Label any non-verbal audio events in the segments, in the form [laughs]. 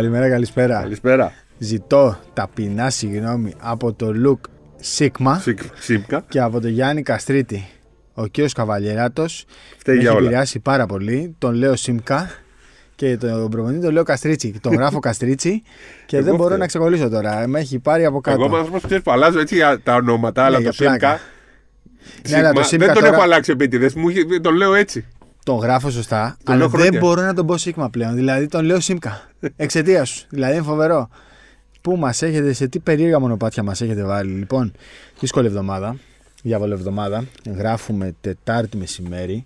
Καλημέρα, καλησπέρα. Καλησπέρα. Ζητώ ταπεινά συγγνώμη από το Λουκ Σίγμα και από τον Γιάννη Καστρίτη. Ο κύριος Καβαλιεράτος έχει επηρεάσει πάρα πολύ. Τον λέω Σίμκα και τον προπονητή τον λέω Καστρίτσι. Τον γράφω [laughs] Καστρίτσι και δεν μπορώ να ξεκολλήσω τώρα. Με έχει πάρει από κάτω. Εγώ είμαι ξέρεις που αλλάζω έτσι τα ονόματα, ναι, ναι, αλλά το Σίμκα. δεν τον έχω αλλάξει επίτηδες. Τον λέω έτσι. Το γράφω σωστά, αλλά δεν μπορώ να τον πω Σίγμα πλέον. Δηλαδή τον λέω Σίμκα. Εξαιτίας σου. Δηλαδή είναι φοβερό. Πού μας έχετε, σε τι περίεργα μονοπάτια μας έχετε βάλει. Λοιπόν, δύσκολη εβδομάδα. Διάβολη εβδομάδα. Γράφουμε Τετάρτη μεσημέρι.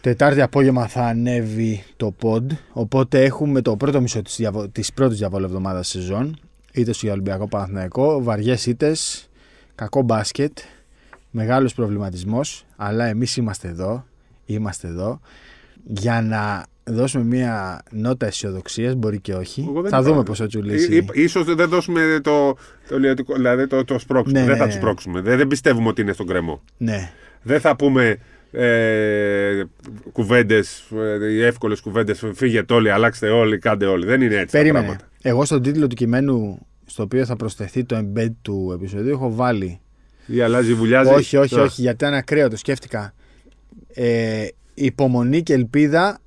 Τετάρτη απόγευμα θα ανέβει το pod. Οπότε έχουμε το πρώτο μισό της διαβο... πρώτης διαβόλη εβδομάδας σεζόν. Είτε στο Ολυμπιακό Παναθηναϊκό, βαριές ήττες, κακό μπάσκετ, μεγάλος προβληματισμός. Αλλά εμείς είμαστε εδώ είμαστε εδώ για να δώσουμε μια νότα αισιοδοξίας, μπορεί και όχι. θα δούμε πώς θα τσουλήσει. Ίσως δεν δώσουμε το, το, δηλαδή το, το σπρώξουμε. Ναι, δεν ναι, θα ναι. τους σπρώξουμε. Δεν, δεν πιστεύουμε ότι είναι στον κρεμό. Δεν θα πούμε ε, κουβέντες, ε, οι εύκολες κουβέντες, φύγετε όλοι, αλλάξτε όλοι, κάντε όλοι. Δεν είναι έτσι. Περίμενε. Εγώ στον τίτλο του κειμένου, στο οποίο θα προσθεθεί το embed του επεισοδίου, έχω βάλει. Ή αλλάζει, βουλιάζει. Όχι, όχι, όχι, γιατί ήταν ακραίο, το σκέφτηκα ε, υπομονή και ελπίδα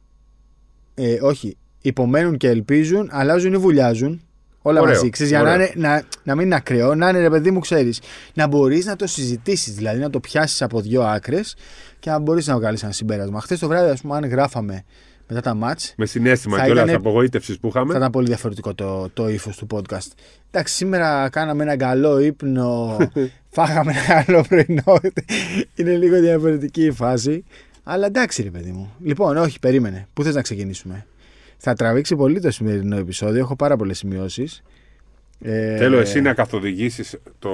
ε, όχι, υπομένουν και ελπίζουν, αλλάζουν ή βουλιάζουν. Όλα ωραίο, μαζί. Ξέρεις, για να, να, να, μην είναι ακραίο, να είναι ρε παιδί μου, ξέρεις. Να μπορείς να το συζητήσεις, δηλαδή να το πιάσεις από δύο άκρες και να μπορείς να βγάλεις ένα συμπέρασμα. Χθες το βράδυ, ας πούμε, αν γράφαμε μετά τα μάτ. Με συνέστημα κιόλα τα απογοήτευσης που είχαμε. Θα ήταν πολύ διαφορετικό το, το ύφος του podcast. Εντάξει, σήμερα κάναμε ένα καλό ύπνο [laughs] Φάγαμε ένα καλό πρωινό. Είναι λίγο διαφορετική η φάση. Αλλά εντάξει, ρε παιδί μου. Λοιπόν, όχι, περίμενε. Πού θες να ξεκινήσουμε. Θα τραβήξει πολύ το σημερινό επεισόδιο. Έχω πάρα πολλές σημειώσεις. Ε... Θέλω εσύ να καθοδηγήσεις το.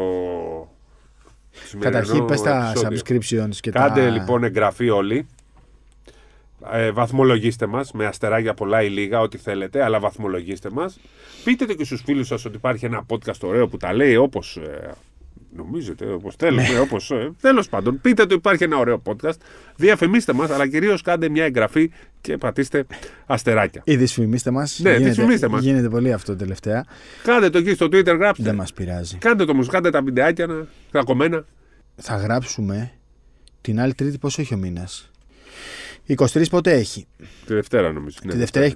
Καταρχήν, πες τα subscriptions και Κάντε λοιπόν εγγραφή όλοι. Ε, βαθμολογήστε μας με αστεράκια πολλά ή λίγα, ό,τι θέλετε, αλλά βαθμολογήστε μας. Πείτε το και στους φίλους σας ότι υπάρχει ένα podcast ωραίο που τα λέει όπως ε, Νομίζετε, όπως θέλετε, ναι. όπως. Ε, Τέλος πάντων, πείτε το υπάρχει ένα ωραίο podcast. Διαφημίστε μας, αλλά κυρίως κάντε μια εγγραφή και πατήστε αστεράκια. Ή δυσφημίστε μας. Ναι, γίνεται, δυσφημίστε μας. Γίνεται πολύ αυτό τελευταία. Κάντε το εκεί στο Twitter, γράψτε. Δεν μας πειράζει. Κάντε το μου, κάντε τα βιντεάκια να, τα Θα γράψουμε την άλλη Τρίτη πόσο έχει ο μήνας. 23 πότε έχει. Τη Δευτέρα νομίζω. Ναι, Τη Δευτέρα έχει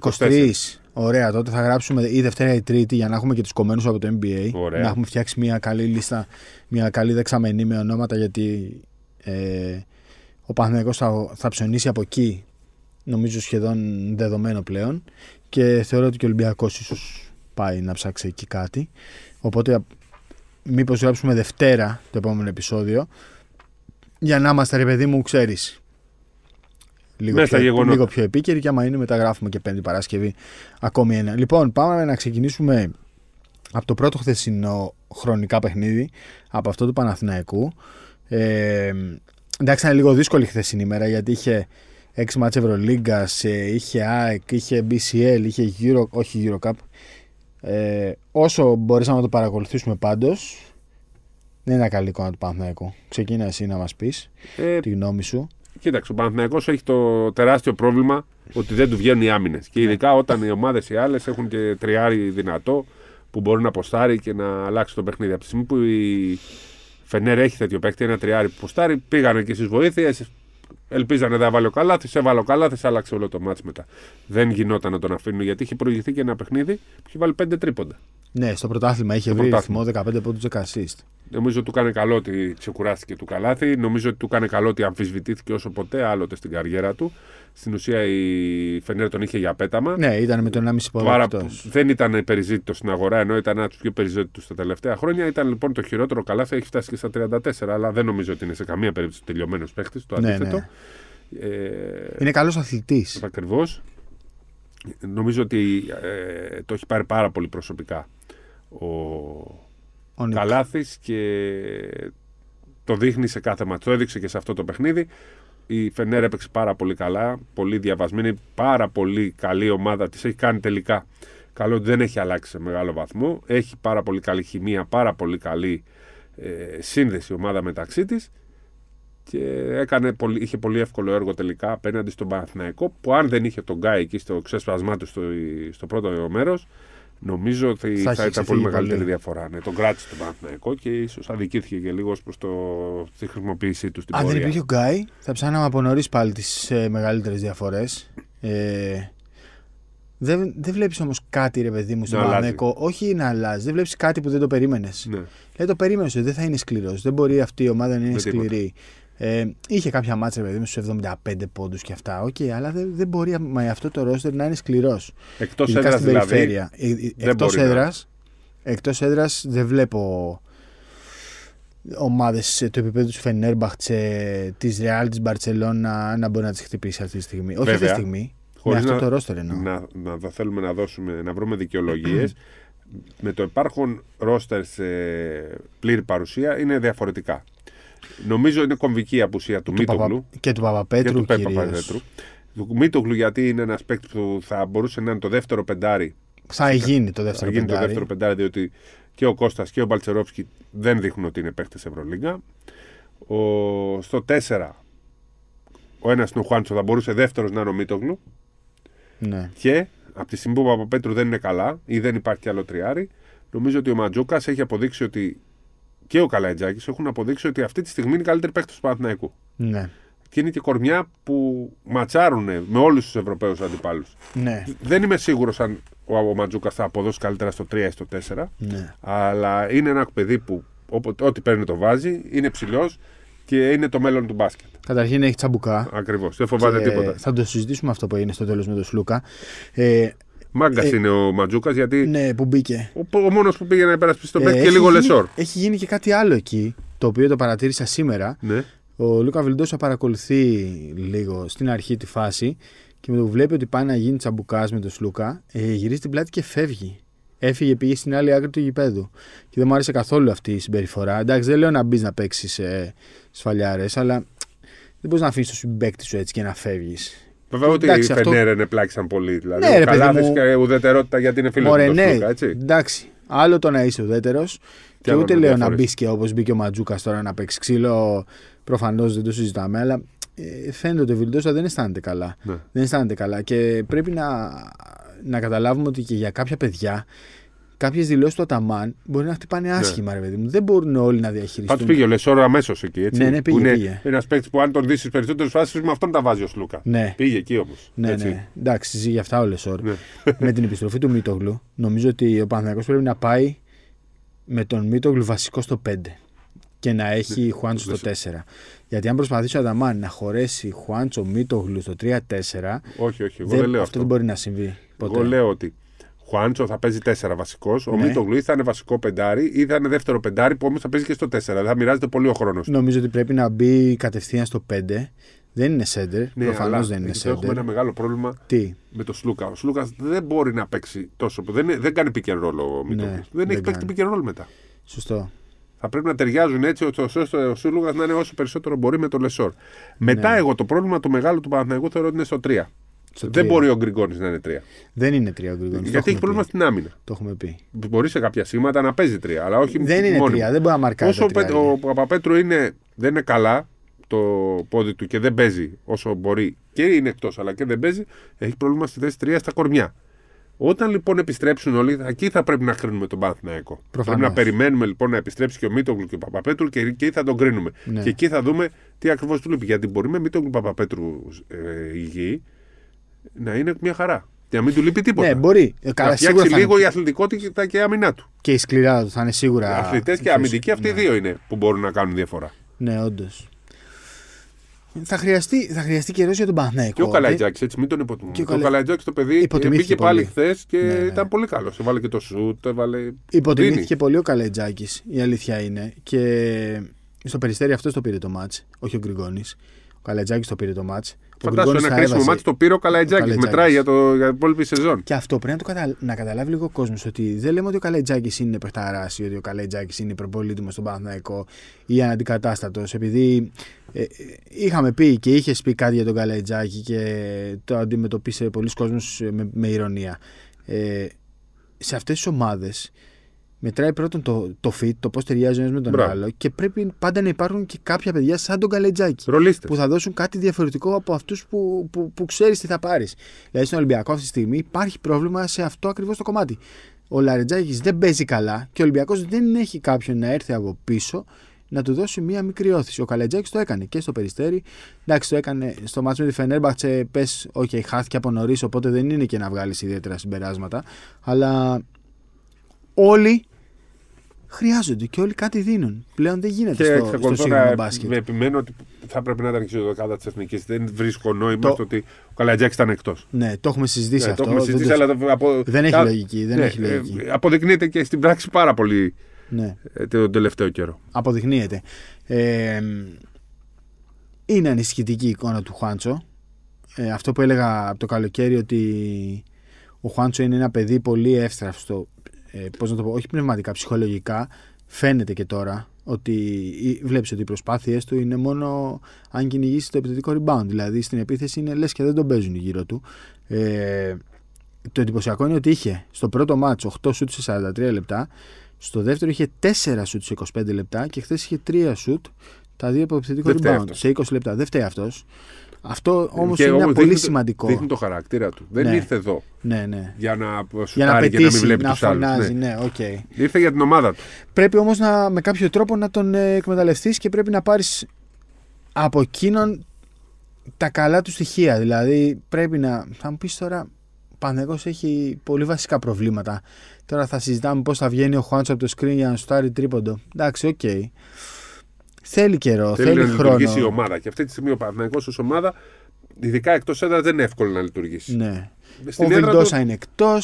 23. Ωραία, τότε θα γράψουμε ή Δευτέρα ή Τρίτη για να έχουμε και τους κομμένους από το NBA. Να έχουμε φτιάξει μια καλή λίστα, μια καλή δεξαμενή με ονόματα γιατί ε, ο Παναγενικό θα, θα ψωνίσει από εκεί, νομίζω σχεδόν δεδομένο πλέον. Και θεωρώ ότι και ο Ολυμπιακός ίσως πάει να ψάξει εκεί κάτι. Οπότε, μήπως γράψουμε Δευτέρα το επόμενο επεισόδιο για να είμαστε ρε παιδί μου, ξέρεις λίγο, ναι, πιο, λίγο πιο επίκαιρη και άμα είναι μεταγράφουμε και πέντε Παρασκευή ακόμη ένα. Λοιπόν, πάμε να ξεκινήσουμε από το πρώτο χθεσινό χρονικά παιχνίδι, από αυτό του Παναθηναϊκού. Ε, εντάξει, ήταν λίγο δύσκολη χθεσινή ημέρα γιατί είχε 6 μάτς Ευρωλίγκας, ε, είχε ΑΕΚ, είχε BCL, είχε Euro, όχι Eurocup. Ε, όσο μπορέσαμε να το παρακολουθήσουμε πάντως, δεν είναι καλή εικόνα του Παναθηναϊκού. Ξεκίνα εσύ να μας πεις ε, τη γνώμη σου. Κοίταξε, ο Παναθυμιακό έχει το τεράστιο πρόβλημα ότι δεν του βγαίνουν οι άμυνες. Και ναι. ειδικά όταν οι ομάδες οι άλλες έχουν και τριάρι δυνατό που μπορεί να αποστάρει και να αλλάξει το παιχνίδι. Από τη στιγμή που η Φενέρ έχει τέτοιο παίχτη, ένα τριάρι που αποστάρει, πήγανε και στις βοήθειες. Ελπίζανε να βάλει ο καλά, τη έβαλε καλά, τη άλλαξε όλο το μάτσο μετά. Δεν γινόταν να τον αφήνουν γιατί είχε προηγηθεί και ένα παιχνίδι που είχε βάλει πέντε τρίποντα. Ναι, στο πρωτάθλημα είχε βρει ρυθμό 15 πόντου 10 assist. Νομίζω ότι του κάνει καλό ότι ξεκουράστηκε του καλάθι. Νομίζω ότι του κάνει καλό ότι αμφισβητήθηκε όσο ποτέ άλλοτε στην καριέρα του. Στην ουσία η Φενέρ τον είχε για πέταμα. Ναι, ήταν με τον 1,5 πόντο. Άρα δεν ήταν περιζήτητος στην αγορά, ενώ ήταν ένας τους πιο περιζήτητους τα τελευταία χρόνια. Ήταν λοιπόν το χειρότερο καλάθι, έχει φτάσει και στα 34, αλλά δεν νομίζω ότι είναι σε καμία περίπτωση τελειωμένος παίχτης. Το ναι, αντίθετο. ναι. Ε... Είναι καλός αθλητής. Ακριβώς. Νομίζω ότι ε, το έχει πάρει πάρα πολύ προσωπικά ο, ο Καλάθης και το δείχνει σε κάθε μάτς. Το έδειξε και σε αυτό το παιχνίδι. Η Φενέρ έπαιξε πάρα πολύ καλά, πολύ διαβασμένη, πάρα πολύ καλή ομάδα. Της έχει κάνει τελικά καλό ότι δεν έχει αλλάξει σε μεγάλο βαθμό. Έχει πάρα πολύ καλή χημεία, πάρα πολύ καλή ε, σύνδεση ομάδα μεταξύ της. Και έκανε πολύ, είχε πολύ εύκολο έργο τελικά απέναντι στον Παναθηναϊκό που αν δεν είχε τον Γκάι εκεί στο ξέσπασμά του στο, στο πρώτο μέρος, Νομίζω ότι θα, θα ήταν πολύ μεγαλύτερη πολύ. διαφορά. Ναι, τον κράτησε τον Παναθηναϊκό και ίσως αδικήθηκε και λίγο προς το... τη χρησιμοποίησή του στην Αν δεν υπήρχε ο Γκάι, θα ψάναμε από νωρίς πάλι τις ε, μεγαλύτερες διαφορές. Ε, δεν, δεν βλέπεις όμως κάτι, ρε παιδί μου, στον Παναθηναϊκό. Όχι να αλλάζει. Δεν βλέπεις κάτι που δεν το περίμενες. Ναι. Ε, το περίμενες ότι δεν θα είναι σκληρός. Δεν μπορεί αυτή η ομάδα να είναι σκληρή. Ε, είχε κάποια μάτσα, παιδί μου, στους 75 πόντους και αυτά. Οκ, okay, αλλά δεν, δεν μπορεί με αυτό το ρόστερ να είναι σκληρός. Εκτός έδρα δηλαδή. Ε, ε, Εκτό έδρα. δεν βλέπω ομάδες του επίπεδου του Φενέρμπαχτσε, της Ρεάλ, της Μπαρσελόνα να μπορεί να τις χτυπήσει αυτή τη στιγμή. Βέβαια, Όχι αυτή τη στιγμή. Χωρίς αυτό να, το ρόστερ εννοώ. Να, να, να, θέλουμε να, δώσουμε, να βρούμε δικαιολογίες. με το υπάρχον ρόστερ σε πλήρη παρουσία είναι διαφορετικά. Νομίζω είναι κομβική η απουσία του, του Μίτογλου. Και του Παπαπέτρου. Και του Παπαπέτρου. Μίτογλου γιατί είναι ένας παίκτης που θα μπορούσε να είναι το δεύτερο πεντάρι. γίνει το δεύτερο θα γίνει το δεύτερο πεντάρι, διότι και ο Κώστας και ο Μπαλτσερόφσκι δεν δείχνουν ότι είναι παίκτες Ευρωλίγκα. Ο... Στο 4 ο ένας είναι ο Χουάντσο, θα μπορούσε δεύτερος να είναι ο Μίτογλου. Ναι. Και από τη στιγμή που ο Παπαπέτρου δεν είναι καλά ή δεν υπάρχει άλλο τριάρι, νομίζω ότι ο Ματζούκας έχει αποδείξει ότι και ο Καλατζάκη έχουν αποδείξει ότι αυτή τη στιγμή είναι η καλύτερη παίκτη του Παναθηναϊκού. Ναι. Και είναι και κορμιά που ματσάρουν με όλους τους Ευρωπαίους αντιπάλους. Ναι. Δεν είμαι σίγουρος αν ο Ματζούκα θα αποδώσει καλύτερα στο 3 ή στο 4. Ναι. Αλλά είναι ένα παιδί που ό,τι παίρνει το βάζει, είναι ψηλός και είναι το μέλλον του μπάσκετ. Καταρχήν έχει τσαμπουκά. Ακριβώς. Δεν φοβάται τίποτα. Θα το συζητήσουμε αυτό που έγινε στο τέλος με τον Σλούκα. Ε, Μάγκας ε, είναι ο Ματζούκας γιατί. Ναι, που μπήκε. Ο, ο μόνος που πήγε να υπερασπιστεί τον ε, και λίγο γίνει, λεσόρ. Έχει γίνει και κάτι άλλο εκεί, το οποίο το παρατήρησα σήμερα. Ναι. Ο Λούκα θα παρακολουθεί λίγο στην αρχή τη φάση και με το που βλέπει ότι πάει να γίνει τσαμπουκάς με τον Σλούκα, ε, γυρίζει την πλάτη και φεύγει. Έφυγε, πήγε στην άλλη άκρη του γηπέδου. Και δεν μου άρεσε καθόλου αυτή η συμπεριφορά. Εντάξει, δεν λέω να μπεις να παίξεις ε, σφαλιάρες, αλλά δεν μπορείς να αφήσεις το συμπέκτη σου έτσι και να φεύγεις. Βέβαια ότι οι Φενέρ αυτό... πλάκησαν πολύ. Δηλαδή. Ναι, ρε, Καλά μου... ουδετερότητα γιατί είναι φίλος του ναι, έτσι. Εντάξει. Άλλο το να είσαι ουδέτερος. Και ούτε λέω να μπεις και όπως μπήκε ο Ματζούκας τώρα να παίξει ξύλο. Προφανώς δεν το συζητάμε, αλλά ε, φαίνεται ότι ο Βιλντόσα δεν αισθάνεται καλά. Ναι. Δεν αισθάνεται καλά. Και πρέπει να, να καταλάβουμε ότι και για κάποια παιδιά κάποιες δηλώσεις του Αταμάν μπορεί να χτυπάνε ναι. άσχημα, ναι. ρε παιδί μου. Δεν μπορούν όλοι να διαχειριστούν. Πάντως πήγε ο Λεσόρο αμέσως εκεί. Έτσι, ναι, ναι, πήγε. πήγε. Ένας παίκτης που αν τον δεις στις περισσότερες φάσεις με αυτόν τα βάζει ο Σλούκα. Ναι. Πήγε εκεί όμως. Ναι, έτσι. ναι. Εντάξει, ζει γι' αυτά ο Λεσόρο. Ναι. με την επιστροφή του Μίτογλου, νομίζω ότι ο Παναγιώ πρέπει να πάει με τον Μίτογλου βασικό στο 5 και να έχει ναι, Χουάντσο στο 4. Γιατί αν προσπαθήσει ο Αταμάν να χωρέσει Χουάντσο Μίτογλου στο 3-4. Όχι, όχι, εγώ δεν, δεν λέω αυτό. Αυτό δεν μπορεί να συμβεί. Ποτέ. Εγώ λέω ότι Χουάντσο θα παίζει 4 βασικός. Ο ναι. Μίτο θα είναι βασικό πεντάρι ή θα είναι δεύτερο πεντάρι που όμως θα παίζει και στο 4. Θα μοιράζεται πολύ ο χρόνος. Νομίζω ότι πρέπει να μπει κατευθείαν στο 5. Δεν είναι σέντερ. Ναι, Προφανώς δεν είναι σέντερ. Έχουμε ένα μεγάλο πρόβλημα με τον Σλούκα. Ο Σλούκας δεν μπορεί να παίξει τόσο. Δεν, δεν κάνει pick and roll ο Μίτο ναι, Δεν έχει παίξει pick and roll μετά. Σωστό. Θα πρέπει να ταιριάζουν έτσι ώστε ο Σλούκας να είναι όσο περισσότερο μπορεί με το Λεσόρ. Μετά, ναι. εγώ το πρόβλημα το μεγάλο του Παναθηναϊκού θεωρώ ότι είναι στο 3. Δεν μπορεί ο Γκριγκόνης να είναι τρία. Δεν είναι τρία ο Γκριγκόνης. Γιατί έχει πρόβλημα στην άμυνα. Το έχουμε πει. Μπορεί σε κάποια σήματα να παίζει τρία, αλλά όχι Δεν είναι τρία, δεν μπορεί να μαρκάρει. Όσο ο Παπαπέτρου είναι, δεν είναι καλά το πόδι του και δεν παίζει όσο μπορεί και είναι εκτός, αλλά και δεν παίζει, έχει πρόβλημα στη θέση τρία στα κορμιά. Όταν λοιπόν επιστρέψουν όλοι, εκεί θα πρέπει να κρίνουμε τον Παναθηναϊκό. Εκο. Πρέπει να περιμένουμε λοιπόν να επιστρέψει και ο Μίτογκλου και ο Παπαπέτρου και εκεί θα τον κρίνουμε. Ναι. Και εκεί θα δούμε τι ακριβώς του λείπει. Γιατί μπορεί με Μίτογκλου Παπαπέτρου ε, υγιή να είναι μια χαρά. Και να μην του λείπει τίποτα. Ναι, μπορεί. Ε, να φτιάξει λίγο είναι... η αθλητικότητα και η άμυνά του. Και η σκληρά του θα είναι σίγουρα. Αθλητές και αμυντικοί αυτοί οι ναι. δύο είναι που μπορούν να κάνουν διαφορά. Ναι, όντως. Θα χρειαστεί, θα χρειαστεί καιρός για τον Παναθηναϊκό. Και ο ε, Καλατζάκη, έτσι, μην τον υποτιμούμε. ο, Καλατζάκη το παιδί μπήκε πάλι χθες και ναι, ναι. ήταν πολύ καλός. Έβαλε και το σουτ, έβαλε. Υποτιμήθηκε πολύ ο Καλατζάκη, η αλήθεια είναι. Και στο περιστέρι αυτό το πήρε το μάτ, όχι ο Γκριγκόνης. Ο Καλατζάκη το πήρε το μάτ. Φαντάζομαι ένα κρίσιμο μάτι το πήρε ο Καλαϊτζάκη. Μετράει για, το, την υπόλοιπη σεζόν. Και αυτό πρέπει να, το να καταλάβει λίγο ο κόσμος. Ότι δεν λέμε ότι ο Καλαϊτζάκης είναι υπερταρά ή ότι ο Καλαϊτζάκης είναι υπερπολίτημος στον Παναθναϊκό ή αναντικατάστατος. Επειδή ε, ε, είχαμε πει και είχες πει κάτι για τον Καλαϊτζάκη και το αντιμετωπίσε πολλοί κόσμος με, με ηρωνία. Ε, σε αυτές τις ομάδες μετράει πρώτον το, το fit, το πώς ταιριάζει ο με τον άλλο και πρέπει πάντα να υπάρχουν και κάποια παιδιά σαν τον Καλετζάκη. Που θα δώσουν κάτι διαφορετικό από αυτούς που, που, που ξέρεις τι θα πάρεις. Δηλαδή στον Ολυμπιακό αυτή τη στιγμή υπάρχει πρόβλημα σε αυτό ακριβώς το κομμάτι. Ο Λαρετζάκης δεν παίζει καλά και ο Ολυμπιακός δεν έχει κάποιον να έρθει από πίσω να του δώσει μία μικρή όθηση. Ο Καλετζάκης το έκανε και στο περιστέρι. Εντάξει, το έκανε στο μάτσο με τη Φενέρμπαχτσε. Πε, OK, χάθηκε από νωρίς, οπότε δεν είναι και να βγάλεις ιδιαίτερα συμπεράσματα. Αλλά όλοι χρειάζονται και όλοι κάτι δίνουν. Πλέον δεν γίνεται και στο, στο σύγχρονο μπάσκετ. Με επιμένω ότι θα πρέπει να ήταν και η της Εθνικής. Δεν βρίσκω νόημα στο ότι ο Καλατζάκης ήταν εκτός. Ναι, το έχουμε συζητήσει ναι, αυτό. έχουμε δεν, αλλά δεν έχει λογική. Δεν ναι, έχει ε, λογική. Ε, αποδεικνύεται και στην πράξη πάρα πολύ ναι. Ε, τον τελευταίο καιρό. Αποδεικνύεται. Ε, είναι ανησυχητική η εικόνα του Χουάντσο. Ε, αυτό που έλεγα από το καλοκαίρι ότι ο Χουάντσο είναι ένα παιδί πολύ εύστραυστο ε, πώς να το πω, όχι πνευματικά, ψυχολογικά, φαίνεται και τώρα ότι βλέπεις ότι οι προσπάθειές του είναι μόνο αν κυνηγήσεις το επιθετικό rebound. Δηλαδή στην επίθεση είναι λες και δεν τον παίζουν γύρω του. Ε, το εντυπωσιακό είναι ότι είχε στο πρώτο μάτσο 8 σουτ σε 43 λεπτά, στο δεύτερο είχε 4 σουτ σε 25 λεπτά και χθες είχε 3 σουτ τα δύο από επιθετικό rebound σε 20 λεπτά. Δεν φταίει αυτός. Αυτό όμω είναι όμως πολύ σημαντικό. Δείχνει το χαρακτήρα του. Δεν ναι. ήρθε εδώ. Ναι, ναι. Για να σου για να, και να μην βλέπει τους άλλους. Ναι, ναι, okay. Ήρθε για την ομάδα του. Πρέπει όμως με κάποιο τρόπο να τον ε, εκμεταλλευτείς και πρέπει να πάρεις από εκείνον τα καλά του στοιχεία. Δηλαδή πρέπει να. Θα μου πεις τώρα, Πανεγό έχει πολύ βασικά προβλήματα. Τώρα θα συζητάμε πώς θα βγαίνει ο Χουάντσο από το screen για να σουτάρει τρίποντο. Εντάξει, οκ. Okay. Θέλει καιρό, θέλει, θέλει να χρόνο. λειτουργήσει η ομάδα. Και αυτή τη στιγμή ο Παναγενικό ως ομάδα, ειδικά εκτός έδρα, δεν είναι εύκολο να λειτουργήσει. Ναι. Στην ο του... είναι εκτός.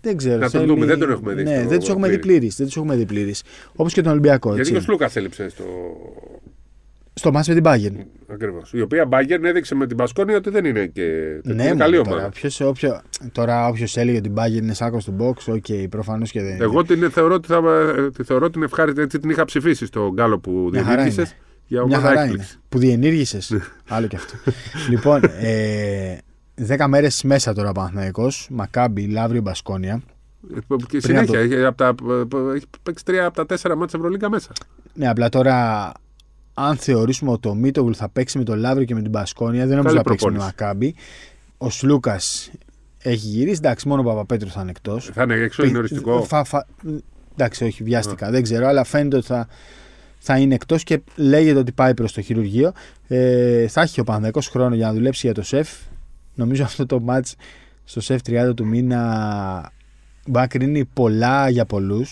Δεν ξέρω. Να τον δούμε, δεν τον έχουμε δει. Ναι, δεν τους έχουμε δει πλήρη. Δεν Όπως και τον Ολυμπιακό. Γιατί και ο Σλούκας έλειψε στο στο μάτς με την Bayern. Ακριβώς. Η οποία Bayern έδειξε με την Πασκόνια ότι δεν είναι και. Ναι, είναι καλή ομάδα. Τώρα, ποιος, όποιο, τώρα όποιος έλεγε ότι την Bayern είναι σάκος του box, οκ, okay, προφανώς και δεν. Εγώ την θεωρώ ότι θα, ε, τη θεωρώ την ευχάριστη. Έτσι την είχα ψηφίσει στο γκάλο που διενήργησε. Για ομάδα Μια χαρά έκπληξη. είναι. Που διενήργησες. [laughs] Άλλο και αυτό. λοιπόν, ε, δέκα μέρες μέσα τώρα Παναθναϊκό. Μακάμπι, Λαύριο, Μπασκόνια. Ε, και συνέχεια. Το... Έχει, από τα, ε, έχει παίξει τρία από τα τέσσερα μάτια Ευρωλίγκα μέσα. Ναι, απλά τώρα αν θεωρήσουμε ότι ο Μίτογλου θα παίξει με τον Λάβριο και με την Πασκόνια, δεν νομίζω θα παίξει με Μακάμπι. Ο Σλούκας έχει γυρίσει. Εντάξει, μόνο ο Παπαπέτρου θα είναι εκτός. Θα είναι έξω, είναι οριστικό. Εντάξει, όχι, βιάστηκα. Δεν ξέρω, αλλά φαίνεται ότι θα, θα είναι εκτός και λέγεται ότι πάει προς το χειρουργείο. Ε, θα έχει ο Πανδέκο χρόνο για να δουλέψει για το σεφ. Νομίζω αυτό το match στο σεφ 30 του μήνα κρίνει πολλά για πολλούς.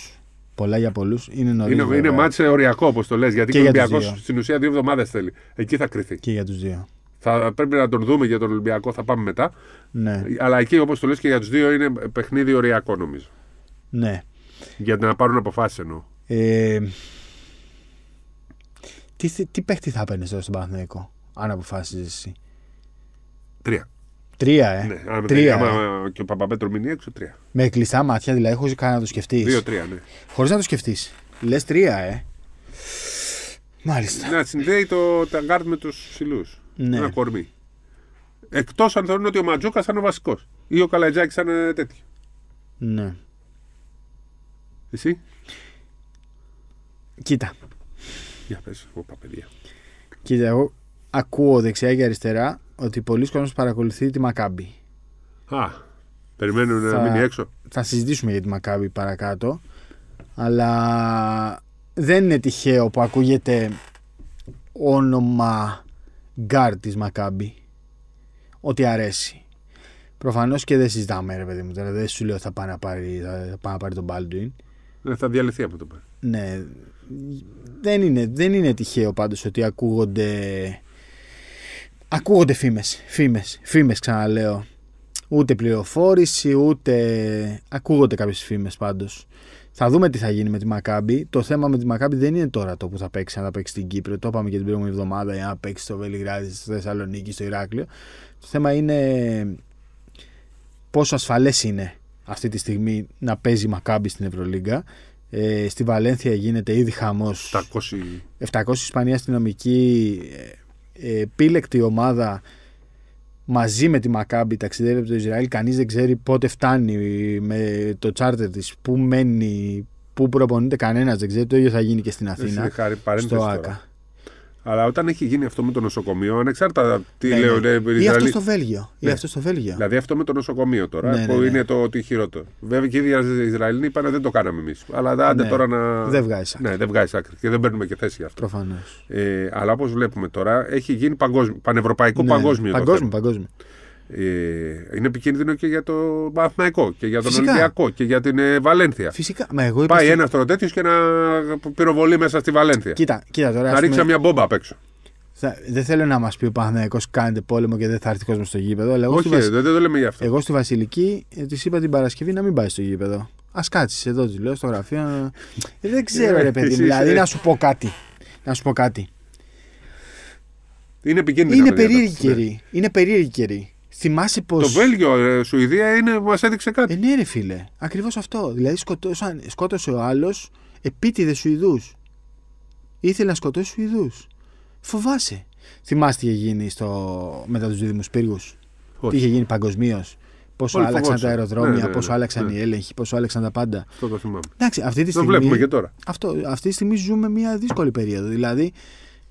Πολλά για πολλούς. Είναι νωρίς. Είναι, μάτσε οριακό, όπως το λες. Γιατί και ο Ολυμπιακό στην ουσία δύο εβδομάδες θέλει. Εκεί θα κρυθεί. Και για τους δύο. Θα, πρέπει να τον δούμε για τον Ολυμπιακό, θα πάμε μετά. Ναι. Αλλά εκεί, όπως το λες και για τους δύο, είναι παιχνίδι οριακό, νομίζω. Ναι. Για να πάρουν αποφάσεις εννοώ. Ε, τι, τι παίχτη θα παίρνει εδώ στον Παναθηναϊκό, αν αποφάσει εσύ. Τρία. Τρία, ε. Ναι, ε. και ο Παπαπέτρο μείνει έξω, τρία. Με κλειστά μάτια, δηλαδή, χωρίς να το σκεφτείς. Δύο-τρία, ναι. Χωρίς να το σκεφτείς. Λες τρία, ε. Μάλιστα. Να συνδέει το ταγκάρτ με τους ψηλούς. Ναι. Ένα κορμί. Εκτός αν θεωρούν ότι ο Ματζούκας ήταν είναι ο βασικός. Ή ο Καλατζάκης σαν ε, τέτοιο. Ναι. Εσύ. Κοίτα. Για πες, εγώ παπαιδεία. Κοίτα, εγώ ακούω δεξιά και αριστερά ότι πολλοί κόσμοι παρακολουθεί τη Μακάμπη. Α, περιμένουν θα, να μείνει έξω. Θα συζητήσουμε για τη Μακάμπη παρακάτω. Αλλά δεν είναι τυχαίο που ακούγεται όνομα γκάρ της Μακάμπη. Ότι αρέσει. Προφανώς και δεν συζητάμε, ρε παιδί μου. δεν σου λέω θα πάει να πάρει, θα πάει να πάρει τον Baldwin. Ναι, θα διαλυθεί από τον πέρα Ναι. Δεν είναι, δεν είναι τυχαίο πάντως ότι ακούγονται Ακούγονται φήμες, φήμες, φήμες ξαναλέω. Ούτε πληροφόρηση, ούτε. Ακούγονται κάποιες φήμες πάντως. Θα δούμε τι θα γίνει με τη Μακάμπη. Το θέμα με τη Μακάμπη δεν είναι τώρα το που θα παίξει, αν θα παίξει στην Κύπρο. Το είπαμε και την προηγούμενη εβδομάδα, αν παίξει στο Βελιγράδι, στη Θεσσαλονίκη, στο Ηράκλειο. Το θέμα είναι πόσο ασφαλές είναι αυτή τη στιγμή να παίζει η Μακάμπη στην Ευρωλίγκα. Ε, στη Βαλένθια γίνεται ήδη χαμός. 700. 700 Ισπανία αστυνομικοί ε, επίλεκτη ομάδα μαζί με τη Μακάμπη ταξιδεύει από το Ισραήλ. Κανείς δεν ξέρει πότε φτάνει με το τσάρτερ της, πού μένει, πού προπονείται. Κανένας δεν ξέρει. Το ίδιο θα γίνει και στην Αθήνα. στο ΑΚΑ. Αλλά όταν έχει γίνει αυτό με το νοσοκομείο, ανεξάρτητα τι ναι, λέω. Ναι. Ή αυτό στο Βέλγιο. Ναι. Ή αυτό στο Βέλγιο. Δηλαδή αυτό με το νοσοκομείο τώρα, ναι, που ναι, ναι. είναι το ότι χειρότερο. Βέβαια και οι Ισραηλοί είπαν δεν το κάναμε εμείς. Αλλά άντε τώρα να. Δεν βγάζει άκρη. Ναι, δεν βγάζει άκρη και δεν παίρνουμε και θέση γι' αυτό. Προφανώς. Ε, αλλά όπως βλέπουμε τώρα, έχει γίνει παγκόσμιο, πανευρωπαϊκό παγκόσμιο. Παγκόσμιο, παγκόσμιο. Ε, είναι επικίνδυνο και για το Παναθηναϊκό και για τον Φυσικά. Ολυμπιακό και για την ε, Βαλένθια. Φυσικά. Μα εγώ Πάει ένα τώρα τέτοιο και να πυροβολεί μέσα στη Βαλένθια. Κοίτα, κοίτα τώρα. Θα ρίξα μια μπόμπα απ' έξω. Θα, δεν θέλω να μας πει ο Παναθυναϊκό κάνετε πόλεμο και δεν θα έρθει κόσμος στο γήπεδο. Αλλά Όχι, δεν, το λέμε γι' αυτό. Εγώ στη Βασιλική ε, της είπα την Παρασκευή να μην πάει στο γήπεδο. Ας κάτσεις εδώ, της λέω στο γραφείο. δεν ξέρω, ρε παιδί, δηλαδή να σου πω κάτι. Να σου πω κάτι. Είναι επικίνδυνο. Είναι περίεργη ναι. καιρή. Είναι περίεργη καιρή. Θυμάσαι πω. Το Βέλγιο, η ε, Σουηδία είναι, μας έδειξε κάτι. Ε, ναι, ρε φίλε. Ακριβώς αυτό. Δηλαδή σκοτώσαν, σκότωσε ο άλλος επίτηδες Σουηδούς. Ήθελε να σκοτώσει Σουηδούς. Φοβάσαι. Θυμάστε τι είχε γίνει στο... μετά τους Δήμους Πύργους. Τι είχε γίνει παγκοσμίως. Πόσο Όλοι άλλαξαν τα αεροδρόμια, ναι, ναι πόσο ναι, άλλαξαν ναι. οι έλεγχοι, πόσο άλλαξαν τα πάντα. Αυτό το θυμάμαι. Εντάξει, αυτή τη στιγμή. Το βλέπουμε και τώρα. Αυτό, αυτή τη στιγμή ζούμε μια δύσκολη περίοδο. Δηλαδή,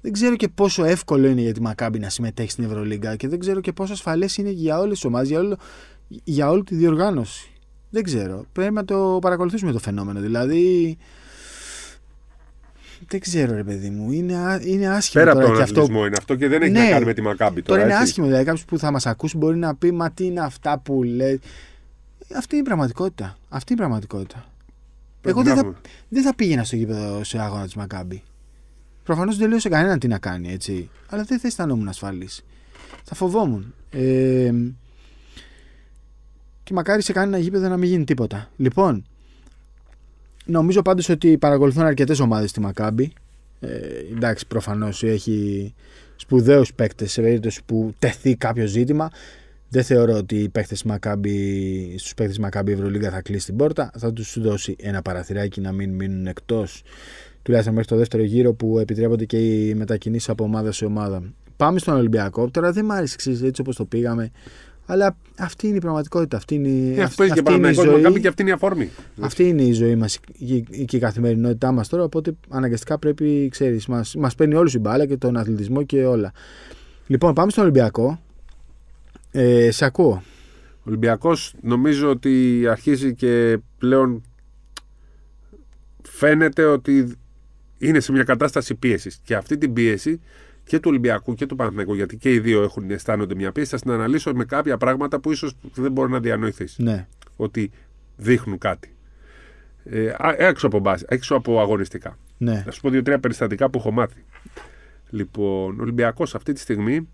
δεν ξέρω και πόσο εύκολο είναι για τη Μακάμπη να συμμετέχει στην Ευρωλίγκα και δεν ξέρω και πόσο ασφαλές είναι για όλες τις ομάδες, για, όλο, για όλη τη διοργάνωση. Δεν ξέρω. Πρέπει να το παρακολουθήσουμε το φαινόμενο. Δηλαδή. Δεν ξέρω, ρε παιδί μου. Είναι, είναι άσχημο. Πέρα τώρα από τον αυτό... είναι αυτό και δεν έχει ναι. να κάνει με τη Μακάμπη τώρα. Τώρα είναι έτσι. άσχημο. Δηλαδή, κάποιος που θα μας ακούσει μπορεί να πει Μα τι είναι αυτά που λέει. Αυτή είναι η πραγματικότητα. Αυτή η πραγματικότητα. Εγώ δεν θα, δεν θα πήγαινα στο γήπεδο σε άγωνα της Μακάμπη. Προφανώς δεν λέω σε κανέναν τι να κάνει, έτσι. Αλλά δεν θα αισθανόμουν ασφαλής. Θα φοβόμουν. Ε, και μακάρι σε κανένα γήπεδο να μην γίνει τίποτα. Λοιπόν, νομίζω πάντως ότι παρακολουθούν αρκετές ομάδες στη Μακάμπη. Ε, εντάξει, προφανώς έχει σπουδαίους παίκτες σε περίπτωση που τεθεί κάποιο ζήτημα. Δεν θεωρώ ότι οι παίκτες Μακάμπη, στους παίκτες Μακάμπη η Ευρωλίγκα θα κλείσει την πόρτα. Θα τους δώσει ένα παραθυράκι να μην μείνουν εκτός τουλάχιστον μέχρι το δεύτερο γύρο που επιτρέπονται και οι μετακινήσεις από ομάδα σε ομάδα. Πάμε στον Ολυμπιακό. Τώρα δεν μου άρεσε έτσι όπως το πήγαμε. Αλλά αυτή είναι η πραγματικότητα. Αυτή είναι, η, ε, αυτή, και είναι η ζωή. και αυτή είναι η αφόρμη. Αυτή είναι η ζωή μας και η καθημερινότητά μας τώρα. Οπότε αναγκαστικά πρέπει, ξέρεις, μας μας παίρνει όλους η μπάλα και τον αθλητισμό και όλα. Λοιπόν, πάμε στον Ολυμπιακό. Ε, σε ακούω. Ο Ολυμπιακός νομίζω ότι αρχίζει και πλέον φαίνεται ότι είναι σε μια κατάσταση πίεσης. Και αυτή την πίεση και του Ολυμπιακού και του Παναθηναϊκού, γιατί και οι δύο έχουν, αισθάνονται μια πίεση, θα την αναλύσω με κάποια πράγματα που ίσως δεν μπορεί να διανοηθείς. Ναι. Ότι δείχνουν κάτι. Ε, έξω, από μπάση, έξω από αγωνιστικά. Ναι. Να σου πω δύο-τρία περιστατικά που έχω μάθει. Λοιπόν, ο Ολυμπιακός αυτή τη στιγμή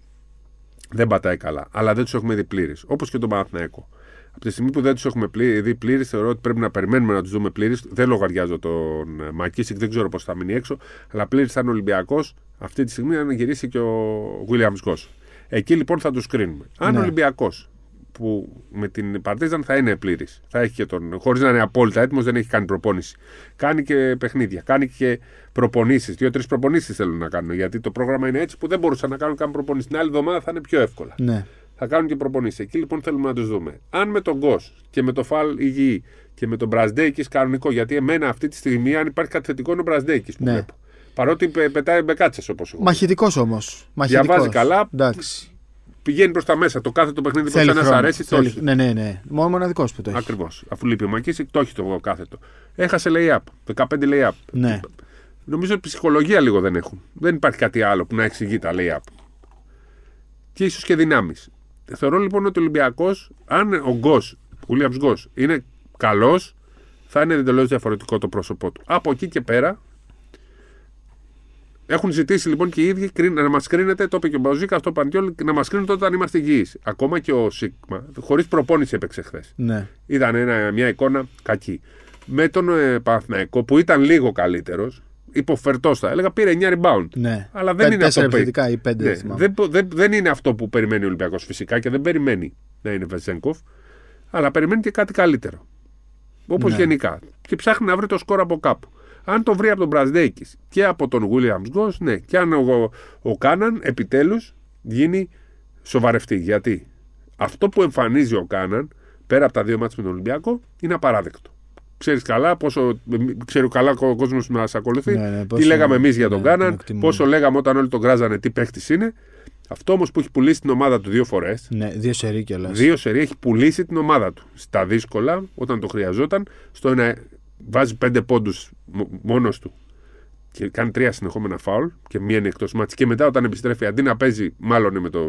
δεν πατάει καλά, αλλά δεν τους έχουμε δει Όπως και τον Παναθηναϊκό. Από τη στιγμή που δεν τους έχουμε πλή, δει πλήρης, θεωρώ ότι πρέπει να περιμένουμε να τους δούμε πλήρης. Δεν λογαριάζω τον ε, Μακίσικ, δεν ξέρω πώς θα μείνει έξω. Αλλά πλήρης θα είναι Ολυμπιακός αυτή τη στιγμή, να γυρίσει και ο Βίλιαμ Γκο. Εκεί λοιπόν θα τους κρίνουμε. Αν ναι. Ολυμπιακός που με την Παρτίζαν θα είναι πλήρης. τον. Χωρίς να είναι απόλυτα έτοιμος, δεν έχει κάνει προπόνηση. Κάνει και παιχνίδια. Κάνει και προπονήσεις. Δύο-τρει προπονήσεις θέλουν να κάνουν. Γιατί το πρόγραμμα είναι έτσι που δεν μπορούσαν να κάνουν καν προπονήσεις. Την άλλη εβδομάδα θα είναι πιο εύκολα. Ναι θα κάνουν και προπονήσεις. Εκεί λοιπόν θέλουμε να τους δούμε. Αν με τον Γκος και με το Φαλ υγιή και με τον Μπραντέκη κανονικό, γιατί εμένα αυτή τη στιγμή, αν υπάρχει κάτι θετικό, είναι ο Μπραντέκη που ναι. βλέπω. Παρότι πετάει κάτσες όπως εγώ. Μαχητικός όμως. Διαβάζει καλά. Εντάξει. Πηγαίνει προς τα μέσα. Το κάθε το παιχνίδι που ένα αρέσει, το Ναι, ναι, ναι. Μόνο μοναδικός που το έχει. Ακριβώς. Αφού λείπει ο Μακίση, το έχει το το. εχασε Έχασε lay-up. 15 lay-up. Ναι. Νομίζω ότι ψυχολογία λίγο δεν έχουν. Δεν υπάρχει κάτι άλλο που να εξηγεί τα lay-up. Και ίσως και δυνάμεις θεωρώ λοιπόν ότι ο Ολυμπιακός, αν ο Γκος, ο Βίλιαμ Γκος, είναι καλός, θα είναι εντελώς διαφορετικό το πρόσωπό του. Από εκεί και πέρα. Έχουν ζητήσει λοιπόν και οι ίδιοι να μας κρίνετε, το είπε και ο Μπαζίκα, το Παντιόλ, να μας κρίνετε όταν είμαστε υγιείς. Ακόμα και ο Σίγμα, χωρίς προπόνηση έπαιξε χθες. Ναι. Ήταν ένα, μια εικόνα κακή. Με τον ε, που ήταν λίγο καλύτερος, υποφερτός θα έλεγα, πήρε 9 rebound. Ναι. Αλλά δεν είναι αυτό που. ναι. δεν, δεν, δεν, είναι αυτό που περιμένει ο Ολυμπιακός φυσικά και δεν περιμένει να είναι Βεζέγκοφ. Αλλά περιμένει και κάτι καλύτερο. Όπως ναι. γενικά. Και ψάχνει να βρει το σκορ από κάπου. Αν το βρει από τον Μπραζδέκη και από τον Βίλιαμ Γκο, ναι. Και αν ο, ο Κάναν επιτέλους γίνει σοβαρευτή. Γιατί αυτό που εμφανίζει ο Κάναν πέρα από τα δύο μάτια με τον Ολυμπιακό είναι απαράδεκτο ξέρεις καλά, πόσο ξέρει καλά ο κόσμος που μας ακολουθεί, ναι, ναι τι λέγαμε εμείς για ναι, τον ναι, Κάναν, πόσο λέγαμε όταν όλοι τον κράζανε τι παίχτης είναι. Αυτό όμως που έχει πουλήσει την ομάδα του δύο φορές. Ναι, δύο σερή κιόλας. Δύο σερή έχει πουλήσει την ομάδα του. Στα δύσκολα, όταν το χρειαζόταν, στο ένα βάζει πέντε πόντους μόνος του και κάνει τρία συνεχόμενα φάουλ και μία είναι εκτός Και μετά όταν επιστρέφει, αντί να παίζει, μάλλον με τον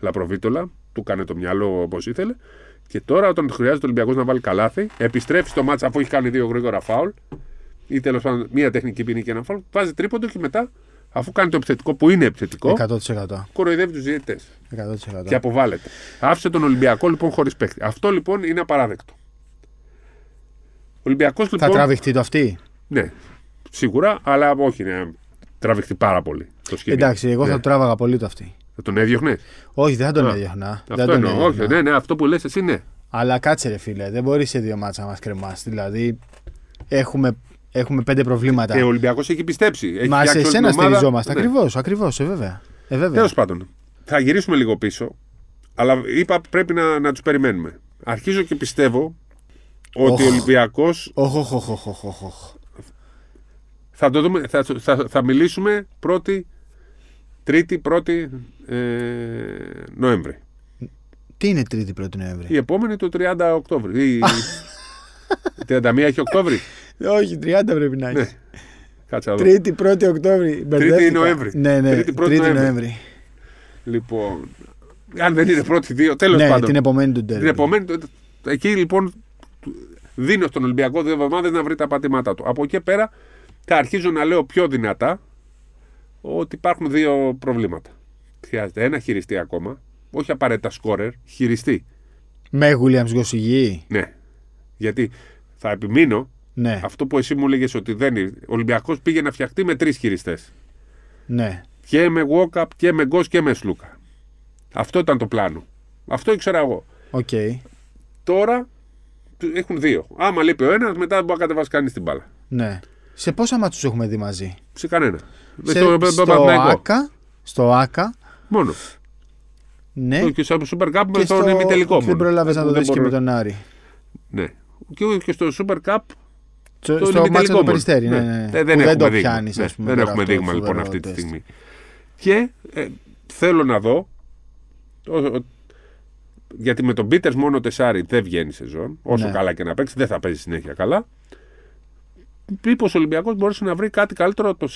Λαπροβίτολα, του κάνει το μυαλό όπως ήθελε, και τώρα, όταν χρειάζεται ο Ολυμπιακός να βάλει καλάθι, επιστρέφει στο μάτσα αφού έχει κάνει δύο γρήγορα φάουλ ή τέλος πάντων μία τεχνική ποινή και ένα φάουλ, βάζει τρίποντο και μετά, αφού κάνει το επιθετικό που είναι επιθετικό, 100%. κοροϊδεύει τους διαιτητές. Και αποβάλλεται. Άφησε τον Ολυμπιακό λοιπόν χωρίς παίκτη. Αυτό λοιπόν είναι απαράδεκτο. Ολυμπιακός, λοιπόν, θα τραβηχτεί το αυτή. Ναι, σίγουρα, αλλά όχι, ναι, τραβηχτεί πάρα πολύ. Το σχέδιο. Εντάξει, εγώ θα ναι. τράβαγα πολύ το αυτή. Θα τον έδιωχνε. Όχι, δεν θα τον έδιωχνα. Αυτό δεν εννοώ. όχι, ναι, ναι, αυτό που λες εσύ ναι. Αλλά κάτσε ρε φίλε, δεν μπορείς σε δύο μάτσα να μας κρεμάσει. Δηλαδή, έχουμε, έχουμε πέντε προβλήματα. Και ε, ο Ολυμπιακός έχει πιστέψει. Έχει μα σε εσένα στηριζόμαστε. Ναι. Ακριβώς, ακριβώς, ε, βέβαια. Ε, βέβαια. Τέλος πάντων, θα γυρίσουμε λίγο πίσω. Αλλά είπα πρέπει να, να τους περιμένουμε. Αρχίζω και πιστεύω ότι ο Ολυμπιακό. Θα, το δούμε, θα, θα, θα μιλήσουμε πρώτη, τρίτη, πρώτη ε, Νοέμβρη. Τι είναι Τρίτη 1η Νοέμβρη. Η επόμενη το 30 Οκτώβρη. 31 έχει Οκτώβρη. Όχι, 30 πρέπει να ναι. έχεις. Κάτσε εδώ. Τρίτη 1η Οκτώβρη. Τρίτη Νοέμβρη. Ναι, ναι. Τρίτη, Νοέμβρη. Νοέμβρη. Λοιπόν. Αν δεν είναι πρώτη, δύο, τέλος ναι, πάντων. Την επομένη του τέλους. επομένη, εκεί λοιπόν δίνω στον Ολυμπιακό δύο εβδομάδες να βρει τα πατήματά του. Από εκεί πέρα θα αρχίζω να λέω πιο δυνατά ότι υπάρχουν δύο προβλήματα. Χρειάζεται ένα χειριστή ακόμα. Όχι απαραίτητα σκόρερ, χειριστή. Με Γουλιαμ Γκοσυγή. Ναι. Γιατί θα επιμείνω ναι. αυτό που εσύ μου έλεγε ότι δεν είναι. Ο Ολυμπιακός πήγε να φτιαχτεί με τρεις χειριστές. Ναι. Και με Walkup και με Γκος και με Σλούκα. Αυτό ήταν το πλάνο. Αυτό ήξερα εγώ. Okay. Τώρα έχουν δύο. Άμα λείπει ο ένας, μετά μπορεί να κατεβάσει κανείς την μπάλα. Ναι. Σε πόσα τους έχουμε δει μαζί, Σε κανένα. Σε, στο, στο, ΑΚΑ, στο ΑΚΑ Μόνο. Ναι. Το, και στο Super Cup με τον ημιτελικό. Δεν προλάβες να το δεις και με τον Άρη. Ναι. Και, στο Super Cup. Στο, το στο μάτσο του Περιστέρι. Ναι, ναι. ναι. Ε, δεν, το πιάνεις, ναι. δεν έχουμε δείγμα ναι, λοιπόν αυτή τη στιγμή. Και ε, θέλω να δω. γιατί με τον Πίτερ μόνο τεσάρι δεν βγαίνει σεζόν. Όσο ναι. καλά και να παίξει, δεν θα παίζει συνέχεια καλά. Μήπως ο Ολυμπιακός μπορούσε να βρει κάτι καλύτερο από το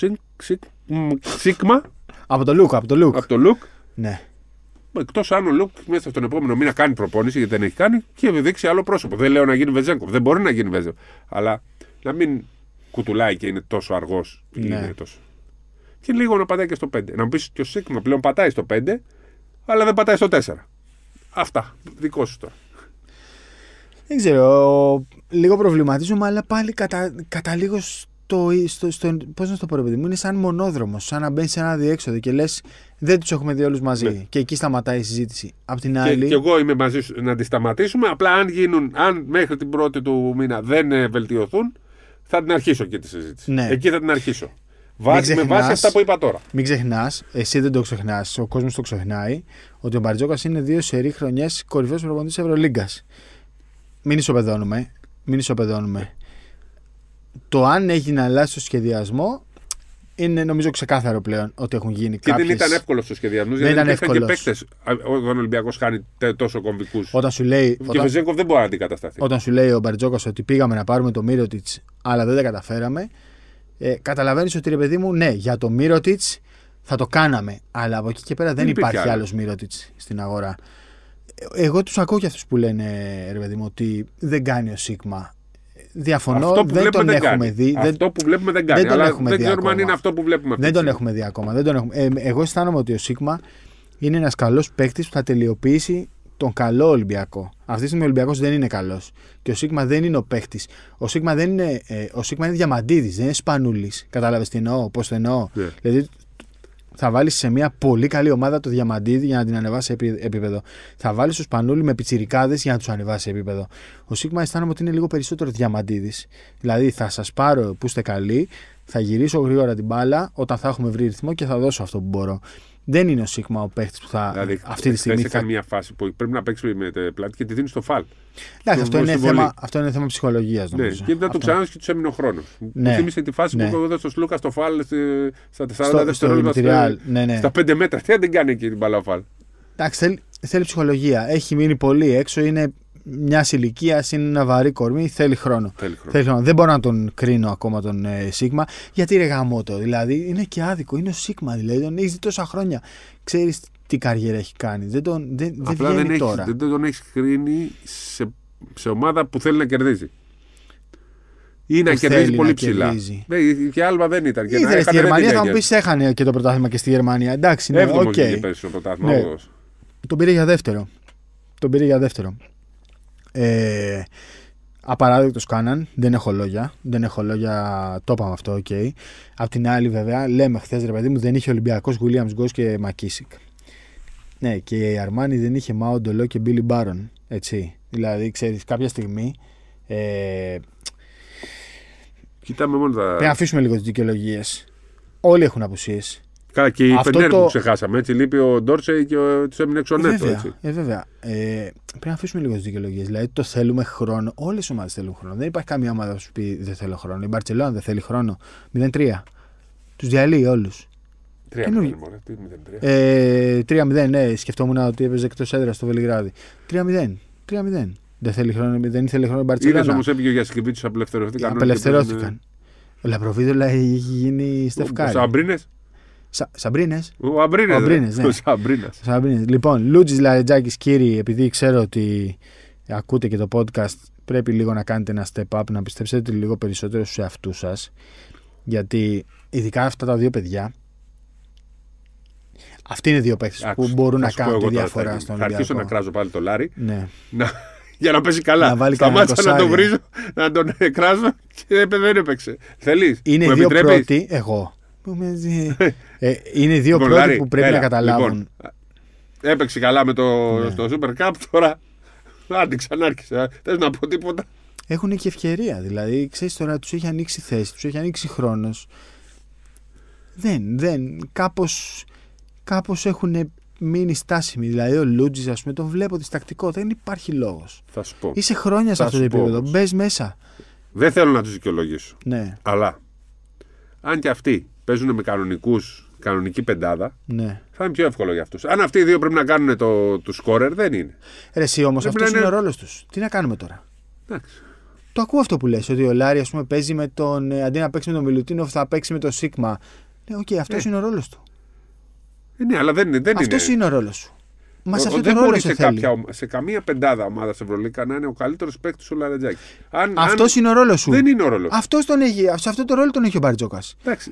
σίγμα από το Λουκ, από το Λουκ. το Ναι. Εκτό αν ο Λουκ μέσα στον επόμενο μήνα κάνει προπόνηση, γιατί δεν έχει κάνει, και δείξει άλλο πρόσωπο. Δεν λέω να γίνει Βεζέγκο. Δεν μπορεί να γίνει Βεζέγκο. Αλλά να μην κουτουλάει και είναι τόσο αργός. Ναι. τόσο. Και λίγο να πατάει και στο 5. Να μου πεις και ο Σίγμα πλέον πατάει στο 5, αλλά δεν πατάει στο 4. Αυτά. Δικό σου τώρα. Δεν ξέρω. Λίγο προβληματίζομαι, αλλά πάλι κατά, κατά λίγο στο, στο, στο, πώς να το πω, παιδί μου, είναι σαν μονόδρομος. Σαν να μπαίνει σε ένα διέξοδο και λες, δεν τους έχουμε δει όλους μαζί. Ναι. Και εκεί σταματάει η συζήτηση. Απ' την άλλη. Και, εγώ είμαι μαζί σου να τη σταματήσουμε. Απλά αν, γίνουν, αν μέχρι την πρώτη του μήνα δεν ε, βελτιωθούν, θα την αρχίσω και τη συζήτηση. Ναι. Εκεί θα την αρχίσω. Βάζει με βάση αυτά που είπα τώρα. Μην ξεχνάς, εσύ δεν το ξεχνάς, ο κόσμος το ξεχνάει, ότι ο Μπαρτζόκας είναι δύο σερή χρονιές κορυφαίος προπονητής Ευρωλίγκας. Μην ισοπεδώνουμε. Μην ισοπεδώνουμε το αν έγινε αλλάσει στο σχεδιασμό είναι νομίζω ξεκάθαρο πλέον ότι έχουν γίνει και δεν ήταν εύκολος στου σχεδιασμός, Δεν ήταν εύκολο. Και όταν ο Ολυμπιακός κάνει τόσο κομβικούς. Όταν σου λέει. Και ο Βεζέγκοφ δεν μπορεί να αντικατασταθεί. Όταν σου λέει ο Μπαρτζόκος ότι πήγαμε να πάρουμε το Μύρωτιτ, αλλά δεν τα καταφέραμε. Ε, Καταλαβαίνεις ότι ρε παιδί μου, ναι, για το Μύρωτιτ θα το κάναμε. Αλλά από εκεί και πέρα δεν, υπάρχει άλλο Μύρωτιτ στην αγορά. Ε, εγώ τους ακούω και αυτούς που λένε, ρε παιδί μου, ότι δεν κάνει ο Σίγμα Διαφωνώ. δεν τον έχουμε κάνει. δει. Αυτό που βλέπουμε δεν κάνει. Δεν, αλλά δεν αν είναι αυτό που βλέπουμε. Δεν τον έχουμε δει ακόμα. Δεν τον έχουμε... Ε, εγώ αισθάνομαι ότι ο Σίγμα είναι ένας καλός παίκτης που θα τελειοποιήσει τον καλό Ολυμπιακό. Αυτή τη στιγμή ο Ολυμπιακός δεν είναι καλός. Και ο Σίγμα δεν είναι ο παίκτης. Ο Σίγμα δεν είναι, ε, είναι διαμαντίδης, δεν είναι σπανούλης. Κατάλαβες τι εννοώ, πώς το εννοώ. Ναι. Δηλαδή, θα βάλεις σε μια πολύ καλή ομάδα το διαμαντίδι για να την ανεβάσει επίπεδο. Θα βάλεις τους πανούλοι με πιτσιρικάδες για να τους ανεβάσει επίπεδο. Ο Σίγμα αισθάνομαι ότι είναι λίγο περισσότερο Διαμαντίδης. Δηλαδή θα σας πάρω που είστε καλοί, θα γυρίσω γρήγορα την μπάλα όταν θα έχουμε βρει ρυθμό και θα δώσω αυτό που μπορώ δεν είναι ο Σίγμα ο παίχτης που θα. Δηλαδή, αυτή τη στιγμή. Δεν θα... καμία φάση που πρέπει να παίξεις με πλάτη και τη δίνεις στο φαλ. Εντάξει, αυτό, είναι θέμα, ναι, αυτό είναι θέμα ψυχολογίας. Ναι, και μετά το ξανά και τους έμεινε ο χρόνος. Ναι. Θύμησε τη φάση ναι. που έδωσε ο Σλούκα στο φαλ στα 40 δευτερόλεπτα. Ναι, ναι. Στα 5 μέτρα. Τι δεν κάνει εκεί την μπαλά φαλ. Εντάξει, θέλει, θέλει ψυχολογία. Έχει μείνει πολύ έξω. Είναι μιας ηλικίας είναι ένα βαρύ κορμί, θέλει χρόνο. Θέλει χρόνο. Θέλει χρόνο. Δεν μπορώ να τον κρίνω ακόμα τον ε, Σίγμα. Γιατί ρε γαμότο, δηλαδή είναι και άδικο. Είναι ο Σίγμα, δηλαδή τον έχεις δει τόσα χρόνια. Ξέρεις τι καριέρα έχει κάνει. Δεν τον, δεν, δεν Απλά δεν, δεν τον έχεις κρίνει σε, σε ομάδα που θέλει να κερδίζει. Ή να κερδίζει πολύ να ψηλά. Κερδίζει. Ε, και άλλα δεν ήταν. Και Ήθελε στη Γερμανία, θα μου πεις, έχανε και το πρωτάθλημα και στη Γερμανία. Εντάξει, ναι, Okay. πέρσι το πρωτάθλημα. Ναι. Τον πήρε για δεύτερο. Τον πήρε για δεύτερο. Ε, Απαράδεκτος κάναν, δεν έχω λόγια. Δεν έχω λόγια, το είπαμε αυτό, οκ. Okay. Απ' την άλλη, βέβαια, λέμε χθες ρε παιδί μου, δεν είχε Ολυμπιακός Γουλίαμς Γκος και Μακίσικ. Ναι, και η Αρμάνη δεν είχε Μάοντολό και Μπίλι Μπάρον. Έτσι. Δηλαδή, ξέρεις, κάποια στιγμή. Ε, Κοιτάμε μόνο τα. Πρέπει να αφήσουμε λίγο τις δικαιολογίες. Όλοι έχουν απουσίες. Καλά, και η Φενέρ το... που ξεχάσαμε. Έτσι, λείπει ο Ντόρσεϊ και τους έμεινε έξω βέβαια, Έτσι. Ε, βέβαια. Ε, πρέπει να αφήσουμε λίγο τις δικαιολογίες. Δηλαδή, το θέλουμε χρόνο. Όλες οι ομάδες θέλουν χρόνο. Δεν υπάρχει καμία ομάδα που σου πει δεν θέλω χρόνο. Η Μπαρσελόνα δεν θέλει χρόνο. 0-3. Τους διαλύει όλους. 3-0, ε, 3-0, ναι, σκεφτόμουν ότι έπαιζε εκτός έδρας στο Βελιγράδι. 3-0. 3-0. Δεν, θέλει χρόνο, δεν ήθελε χρόνο η Μπαρτσελόνα. Είδε όμω έπαιγε ο Γιασκεβίτσο, απελευθερώθηκαν. Απελευθερώθηκαν. Ο Λαπροβίδωλα έχει γίνει στεφκάρι. Ο Σαμπρίνε. Σαμπρίνες. Ο Αμπρίνες. Ναι. Σαμπρίνες. Λοιπόν, Λούτζι Λαρετζάκης, κύριοι, επειδή ξέρω ότι ακούτε και το podcast, πρέπει λίγο να κάνετε ένα step up, να πιστέψετε λίγο περισσότερο στους εαυτούς σας. Γιατί ειδικά αυτά τα δύο παιδιά. Αυτοί είναι δύο παίχτε που μπορούν να κάνουν τη διαφορά στον Ολυμπιακό. Θα αρχίσω να κράζω πάλι το Λάρι. Ναι. Να, [laughs] για να πέσει καλά. Να βάλει Σταμάτησα να τον βρίζω, να τον [laughs] κράζω και δεν έπαιξε. Θέλεις. Είναι δύο πρώτοι, εγώ. Ε, είναι δύο λοιπόν, πρώτοι που πρέπει έλα, να καταλάβουν. Λοιπόν, έπαιξε καλά με το ναι. στο Super Cup τώρα. Άντε ξανάρχισε. Ε. Θες να πω τίποτα. Έχουν και ευκαιρία. Δηλαδή, ξέρεις τώρα, τους έχει ανοίξει θέση, τους έχει ανοίξει χρόνος. Δεν, δεν. Κάπως κάπως έχουν μείνει στάσιμοι. Δηλαδή, ο Λούτζης, ας πούμε, τον βλέπω διστακτικό. Δεν υπάρχει λόγος. Θα σου πω. Είσαι χρόνια σε αυτό το επίπεδο. Μπες μέσα. Δεν θέλω να τους δικαιολογήσω. Ναι. Αλλά αν και αυτοί παίζουν με κανονικούς, κανονική πεντάδα, ναι. θα είναι πιο εύκολο για αυτούς. Αν αυτοί οι δύο πρέπει να κάνουν το, το σκόρερ, δεν είναι. Ρε, εσύ όμως αυτό είναι, ο ρόλος τους. Τι να κάνουμε τώρα. Εντάξει. Το ακούω αυτό που λες, ότι ο Λάρι, ας πούμε, παίζει με τον. Ε, αντί να παίξει με τον Μιλουτίνο, θα παίξει με τον Σίγμα. Ναι, οκ, okay, αυτός ναι. είναι ο ρόλος του. Ε, ναι, αλλά δεν, δεν αυτός είναι. Αυτό είναι ο ρόλος σου. Μα σε αυτό δεν μπορεί σε, σε καμία πεντάδα ομάδα σε Ευρωλίκα να είναι ο καλύτερος παίκτης του Λαρετζάκη. Αυτός είναι ο ρόλος σου. Δεν είναι ο ρόλος. Αυτός τον έχει, σε αυτό το ρόλο τον έχει ο Μπαρτζόκας.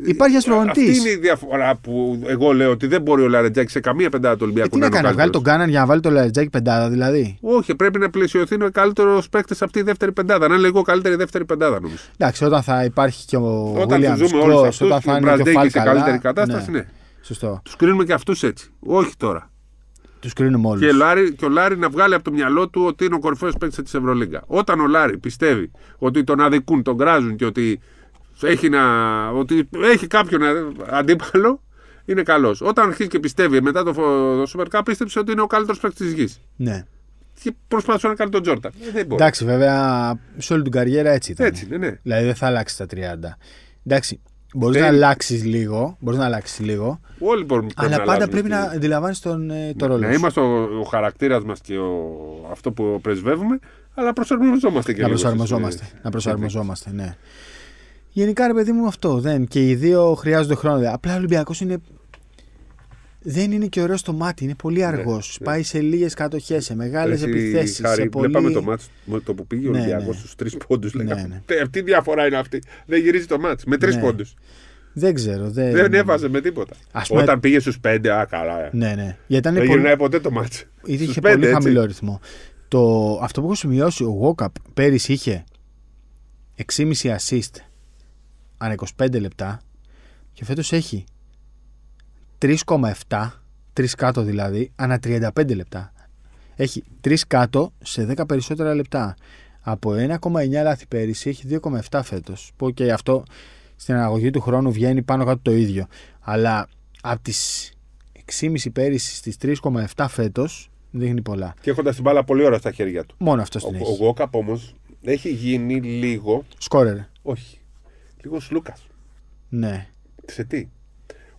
Υπάρχει ένας προγραμματή. Ε, αυτή είναι η διαφορά που εγώ λέω ότι δεν μπορεί ο Λαρετζάκη σε καμία πεντάδα του Ολυμπιακού ε, να, να κάνει. Να βγάλει τον Κάναν για να βάλει τον Λαρετζάκη πεντάδα δηλαδή. Όχι, πρέπει να πλαισιωθεί ο καλύτερος παίκτης από τη δεύτερη πεντάδα. Να είναι λίγο καλύτερη δεύτερη πεντάδα νομίζω. Εντάξει, όταν θα υπάρχει και ο Λαρετζάκη σε καλύτερη ναι. κατάσταση, ναι. Σωστό. Τους κρίνουμε και αυτούς έτσι. Όχι τώρα. Τους κρίνουμε όλους. Και, και ο Λάρι να βγάλει από το μυαλό του ότι είναι ο κορυφαίος παίκτης της Ευρωλίγκα. Όταν ο Λάρι πιστεύει ότι τον αδικούν, τον κράζουν και ότι έχει, να, ότι έχει κάποιον αντίπαλο, είναι καλός. Όταν αρχίζει και πιστεύει μετά το, το Super Cup, πίστεψε ότι είναι ο καλύτερος παίκτης της γης. Ναι. Και προσπαθούσε να κάνει τον Τζόρτα. Ε, Εντάξει, βέβαια, σε όλη την καριέρα έτσι ήταν. Έτσι, ναι, ναι. Δηλαδή δεν θα αλλάξει τα 30. Εντάξει, Μπορείς να αλλάξεις λίγο. Μπορείς να αλλάξεις λίγο. Αλλά πάντα πρέπει να αντιλαμβάνεις τον ε, το ρόλο. Να είμαστε ο, ο χαρακτήρας μας και ο, αυτό που πρεσβεύουμε, αλλά προσαρμοζόμαστε και να λίγο. Προσαρμοζόμαστε. Ε, να προσαρμοζόμαστε, ναι. Γενικά, ρε παιδί μου, αυτό δεν. Και οι δύο χρειάζονται χρόνο. Απλά ο Ολυμπιακός είναι δεν είναι και ωραίο στο μάτι, είναι πολύ ναι, αργός. Ναι, Πάει σε λίγες κατοχές, σε μεγάλες επιθέσει. Χάρη, σε πολύ... Βλέπαμε το με το που πήγε ο Ολυμπιακό ναι, στους τρεις πόντους. Τι διαφορά είναι αυτή. Δεν γυρίζει το μάτι. με τρεις ναι. πόντους. Δεν ξέρω. Δεν, έβαζε με τίποτα. Ας Όταν πήγε στους πέντε, α καλά. Ναι, ναι. Γιατί δεν γυρνάει ποτέ το μάτι. Είχε πολύ χαμηλό ρυθμό. Το... Αυτό που έχω σημειώσει, ο Γόκαπ πέρυσι είχε 6,5 assist ανά 25 λεπτά και φέτος έχει 3,7, 3 κάτω δηλαδή, ανά 35 λεπτά. Έχει 3 κάτω σε 10 περισσότερα λεπτά. Από 1,9 λάθη πέρυσι έχει 2,7 φέτος. Που και αυτό στην αναγωγή του χρόνου βγαίνει πάνω κάτω το ίδιο. Αλλά από τις 6,5 πέρυσι στις 3,7 φέτος δείχνει πολλά. Και έχοντας την μπάλα πολύ ώρα στα χέρια του. Μόνο αυτό την ο, έχεις. Ο Γκόκαπ όμως έχει γίνει λίγο... Σκόρερ. Όχι. Λίγος Λούκας. Ναι. Σε τι.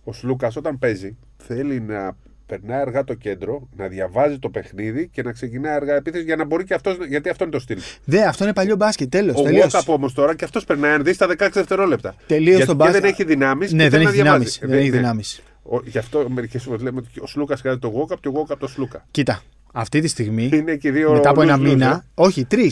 Ο Σλούκας όταν παίζει θέλει να περνάει αργά το κέντρο, να διαβάζει το παιχνίδι και να ξεκινάει αργά επίθεση για να μπορεί και αυτός. Γιατί αυτό είναι το στυλ. Δε, αυτό είναι παλιό μπάσκετ, τέλος. Ο Βόκαπ όμως τώρα και αυτός περνάει, αν δεις, στα 16 δευτερόλεπτα. Τελείως τον μπάσκετ. Ναι, και δεν έχει δυνάμεις. Ναι, ε, δεν έχει δυνάμει. Δεν, έχει δυνάμει. Γι' αυτό μερικές φορές λέμε ότι ο Σλούκας κάνει το Βόκαπ και ο Βόκαπ το Σλούκα. Κοίτα, αυτή τη στιγμή. μετά από ένα μήνα. Όχι, τρεις.